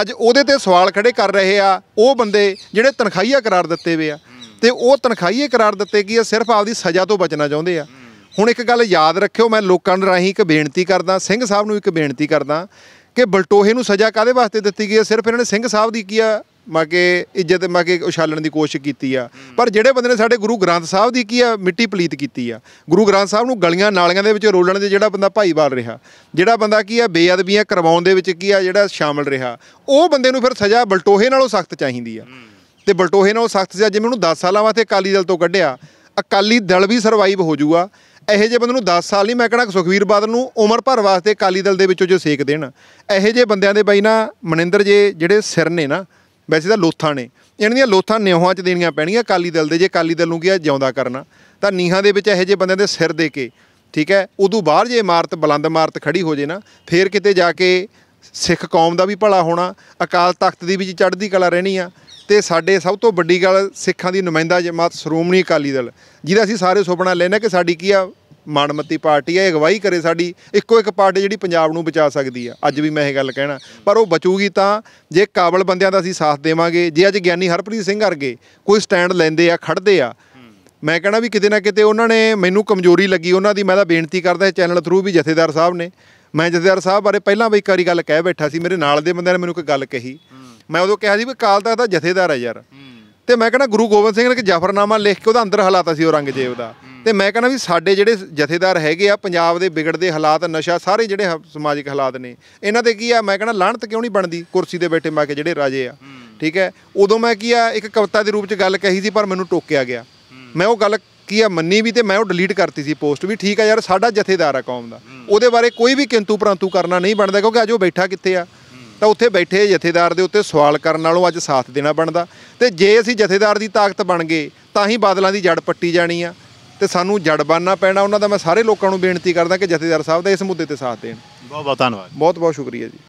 ਅੱਜ ਉਹਦੇ ਤੇ ਸਵਾਲ ਖੜੇ ਕਰ ਰਹੇ ਆ ਉਹ ਬੰਦੇ ਜਿਹੜੇ ਤਨਖਾਈਆ ਕਰਾਰ ਦਿੱਤੇ ਵੇ ਆ ਤੇ ਉਹ ਤਨਖਾਹੀਏ ਕਰਾਰ ਦਿੱਤੇ ਕੀ ਆ ਸਿਰਫ ਆਪਦੀ ਸਜ਼ਾ ਤੋਂ ਬਚਣਾ ਚਾਹੁੰਦੇ ਆ ਹੁਣ ਇੱਕ ਗੱਲ ਯਾਦ ਰੱਖਿਓ ਮੈਂ ਲੋਕਾਂ ਨੂੰ ਰਾਹੀਂ ਇੱਕ ਬੇਨਤੀ ਕਰਦਾ ਸਿੰਘ ਸਾਹਿਬ ਨੂੰ ਇੱਕ ਬੇਨਤੀ ਕਰਦਾ ਕਿ ਬਲਟੋਹੇ ਨੂੰ ਸਜ਼ਾ ਕਾਦੇ ਵਾਸਤੇ ਦਿੱਤੀ ਗਈ ਹੈ ਸਿਰਫ ਇਹਨਾਂ ਨੇ ਸਿੰਘ ਸਾਹਿਬ ਦੀ ਕੀ ਆ ਮਾਕੇ ਇੱਜ਼ਤ ਮਾਕੇ ਉਛਾਲਣ ਦੀ ਕੋਸ਼ਿਸ਼ ਕੀਤੀ ਆ ਪਰ ਜਿਹੜੇ ਬੰਦੇ ਨੇ ਸਾਡੇ ਗੁਰੂ ਗ੍ਰੰਥ ਸਾਹਿਬ ਦੀ ਕੀ ਆ ਮਿੱਟੀ ਪਲੀਤ ਕੀਤੀ ਆ ਗੁਰੂ ਗ੍ਰੰਥ ਸਾਹਿਬ ਨੂੰ ਗਲੀਆਂ ਨਾਲੀਆਂ ਦੇ ਵਿੱਚ ਰੋਲਣ ਦੇ ਜਿਹੜਾ ਬੰਦਾ ਭਾਈਵਾਲ ਰਿਹਾ ਜਿਹੜਾ ਬੰਦਾ ਕੀ ਆ ਬੇਅਦਬੀਆਂ ਕਰਵਾਉਣ ਦੇ ਵਿੱਚ ਕੀ ਆ ਜਿਹੜਾ ਸ਼ਾਮਲ ਰਿਹਾ ਉਹ ਬੰਦੇ ਨੂੰ ਫਿਰ ਸਜ਼ਾ ਬਲਟੋਹੇ ਨਾਲੋਂ ਸਖਤ ਚਾਹੀਦੀ ਆ ਤੇ ਬਲਟੋਹੇ ਨਾਲੋਂ ਸਖਤ ਸਜ਼ਾ ਜਿਵੇਂ ਉਹਨੂੰ 10 ਸਾਲਾਂ ਵਾਸਤੇ ਅਕਾਲੀ ਦਲ ਤੋਂ ਕੱਢਿਆ ਅਕਾਲੀ ਦਲ ਵੀ ਸਰਵਾਈਵ ਹੋ ਜਾਊਗਾ ਇਹੋ ਜਿਹੇ ਬੰਦੇ ਨੂੰ 10 ਸਾਲ ਨਹੀਂ ਮੈਂ ਕਹਣਾ ਸੁਖਵੀਰ ਬਾਦਲ ਨੂੰ ਉਮਰ ਭਰ ਵਾਸਤੇ ਅਕਾਲੀ ਦਲ ਦੇ ਵਿੱਚੋਂ ਜੋ ਸੇਕ ਦੇਣ ਇਹੋ ਜਿਹੇ ਬੰਦਿਆਂ ਦੇ ਬਾਈ ਨਾ ਮਨਿੰਦਰ ਜੇ ਜਿਹੜੇ ਸਿਰ ਨੇ ਨਾ ਵੈਸੇ ਤਾਂ ਲੋਥਾਂ ਨੇ ਇਹਨਾਂ ਦੀਆਂ ਲੋਥਾਂ ਨਿਉਹਾਂ 'ਚ ਦੇਣੀਆਂ ਪੈਣੀਆਂ ਕਾਲੀ ਦਲ ਦੇ ਜੇ ਕਾਲੀ ਦਲ ਨੂੰ ਕੀ ਜਿਉਂਦਾ ਕਰਨਾ ਤਾਂ ਨੀਹਾਂ ਦੇ ਵਿੱਚ ਇਹੋ ਜਿਹੇ ਬੰਦਿਆਂ ਦੇ ਸਿਰ ਦੇ ਕੇ ਠੀਕ ਹੈ ਉਦੋਂ ਬਾਹਰ ਜੇ ਇਮਾਰਤ ਬਲੰਦ ਇਮਾਰਤ ਖੜੀ ਹੋ ਜੇ ਨਾ ਫੇਰ ਕਿਤੇ ਜਾ ਕੇ ਸਿੱਖ ਕੌਮ ਦਾ ਵੀ ਭਲਾ ਹੋਣਾ ਅਕਾਲ ਤਖਤ ਦੀ ਵਿੱਚ ਚੜ੍ਹਦੀ ਕਲਾ ਰਹਿਣੀ ਆ ਤੇ ਸਾਡੇ ਸਭ ਤੋਂ ਵੱਡੀ ਗੱਲ ਸਿੱਖਾਂ ਦੀ ਨੁਮਾਇੰਦਾ ਜਮਾਤ ਸ਼੍ਰੋਮਣੀ ਅਕਾਲੀ ਦਲ ਜਿਹਦਾ ਅਸੀਂ ਸਾਰੇ ਸੁਪਨਾ ਲੈਣਾ ਕਿ ਸਾਡੀ ਕੀ ਆ ਮਾਨਮਤੀ ਪਾਰਟੀ ਹੈ ਅਗਵਾਈ ਕਰੇ ਸਾਡੀ ਇੱਕੋ ਇੱਕ ਪਾਰਟੀ ਜਿਹੜੀ ਪੰਜਾਬ ਨੂੰ ਬਚਾ ਸਕਦੀ ਆ ਅੱਜ ਵੀ ਮੈਂ ਇਹ ਗੱਲ ਕਹਿਣਾ ਪਰ ਉਹ ਬਚੂਗੀ ਤਾਂ ਜੇ ਕਾਬਲ ਬੰਦਿਆਂ ਦਾ ਅਸੀਂ ਸਾਥ ਦੇਵਾਂਗੇ ਜੇ ਅੱਜ ਗਿਆਨੀ ਹਰਪ੍ਰੀਤ ਸਿੰਘ ਵਰਗੇ ਕੋਈ ਸਟੈਂਡ ਲੈਂਦੇ ਆ ਖੜਦੇ ਆ ਮੈਂ ਕਹਿੰਦਾ ਵੀ ਕਿਤੇ ਨਾ ਕਿਤੇ ਉਹਨਾਂ ਨੇ ਮੈਨੂੰ ਕਮਜ਼ੋਰੀ ਲੱਗੀ ਉਹਨਾਂ ਦੀ ਮੈਂ ਤਾਂ ਬੇਨਤੀ ਕਰਦਾ ਚੈਨਲ ਥਰੂ ਵੀ ਜਥੇਦਾਰ ਸਾਹਿਬ ਨੇ ਮੈਂ ਜਥੇਦਾਰ ਸਾਹਿਬ ਬਾਰੇ ਪਹਿਲਾਂ ਵੀ ਕਾਰੀ ਗੱਲ ਕਹਿ ਬੈਠਾ ਸੀ ਮੇਰੇ ਨਾਲ ਦੇ ਬੰਦਿਆਂ ਨੇ ਮੈਨੂੰ ਕੋਈ ਗੱਲ ਕਹੀ ਮੈਂ ਉਦੋਂ ਕਿਹਾ ਸੀ ਵੀ ਕਾਲ ਤਖਤ ਦਾ ਜਥੇਦਾਰ ਹੈ ਯਾਰ ਤੇ ਮੈਂ ਕਹਿੰਦਾ ਗੁਰੂ ਗੋਬਿੰਦ ਸਿੰਘ ਨੇ ਕਿ ਜਫਰਨਾਮਾ ਲਿਖ ਕੇ ਉਹਦਾ ਅੰਦਰ ਹਾਲਾਤ ਸੀ ਔਰੰਗਜ਼ੇਬ ਦਾ ਤੇ ਮੈਂ ਕਹਿੰਦਾ ਵੀ ਸਾਡੇ ਜਿਹੜੇ ਜਥੇਦਾਰ ਹੈਗੇ ਆ ਪੰਜਾਬ ਦੇ ਵਿਗੜਦੇ ਹਾਲਾਤ ਨਸ਼ਾ ਸਾਰੇ ਜਿਹੜੇ ਸਮਾਜਿਕ ਹਾਲਾਤ ਨੇ ਇਹਨਾਂ ਤੇ ਕੀ ਆ ਮੈਂ ਕਹਿੰਦਾ ਲਾਹਣਤ ਕਿਉਂ ਨਹੀਂ ਬਣਦੀ ਕੁਰਸੀ ਦੇ ਬੈਠੇ ਮਾਕੇ ਜਿਹੜੇ ਰਾਜੇ ਆ ਠੀਕ ਹੈ ਉਦੋਂ ਮੈਂ ਕੀ ਆ ਇੱਕ ਕਵਿਤਾ ਦੇ ਰੂਪ ਚ ਗੱਲ ਕਹੀ ਸੀ ਪਰ ਮੈਨੂੰ ਟੋਕਿਆ ਗਿਆ ਮੈਂ ਉਹ ਗੱਲ ਕੀ ਆ ਮੰਨੀ ਵੀ ਤੇ ਮੈਂ ਉਹ ਡਿਲੀਟ ਕਰਤੀ ਸੀ ਪੋਸਟ ਵੀ ਠੀਕ ਆ ਯਾਰ ਸਾਡਾ ਜਥੇਦਾਰ ਆ ਕੌਮ ਦਾ ਉਹਦੇ ਬਾਰੇ ਕੋਈ ਵੀ ਕਿੰਤੂ ਪ੍ਰੰਤੂ ਕਰਨਾ ਨਹੀਂ ਬਣਦਾ ਕਿਉਂਕਿ ਅੱਜ ਉਹ ਬੈਠਾ ਕਿੱਥੇ ਆ ਤਾਂ ਉੱਥੇ ਬੈਠੇ ਜਥੇਦਾਰ ਦੇ ਉੱਤੇ ਸਵਾਲ ਕਰਨ ਨਾਲੋਂ ਅੱਜ ਸਾਥ ਦੇਣਾ ਬਣਦਾ ਤੇ ਜੇ ਅਸੀਂ ਜਥੇਦਾਰ ਦੀ ਤਾਕਤ ਬਣ ਗਏ ਤਾਂ ਹੀ ਬਾਦਲਾਂ ਦੀ ਜੜ ਪੱਟੀ ਜਾਣੀ ਆ ਤੇ ਸਾਨੂੰ ਜੜ ਬੰਨਣਾ ਪੈਣਾ ਉਹਨਾਂ ਦਾ ਮੈਂ ਸਾਰੇ ਲੋਕਾਂ ਨੂੰ ਬੇਨਤੀ ਕਰਦਾ ਕਿ ਜਥੇਦਾਰ ਸਾਹਿਬ ਦਾ ਇਸ ਮੁੱਦੇ ਤੇ ਸਾਥ ਦੇਣ ਬਹੁਤ ਬਹੁਤ ਧੰਨਵਾਦ ਬਹੁਤ ਬਹੁਤ ਸ਼ੁਕਰੀਆ ਜੀ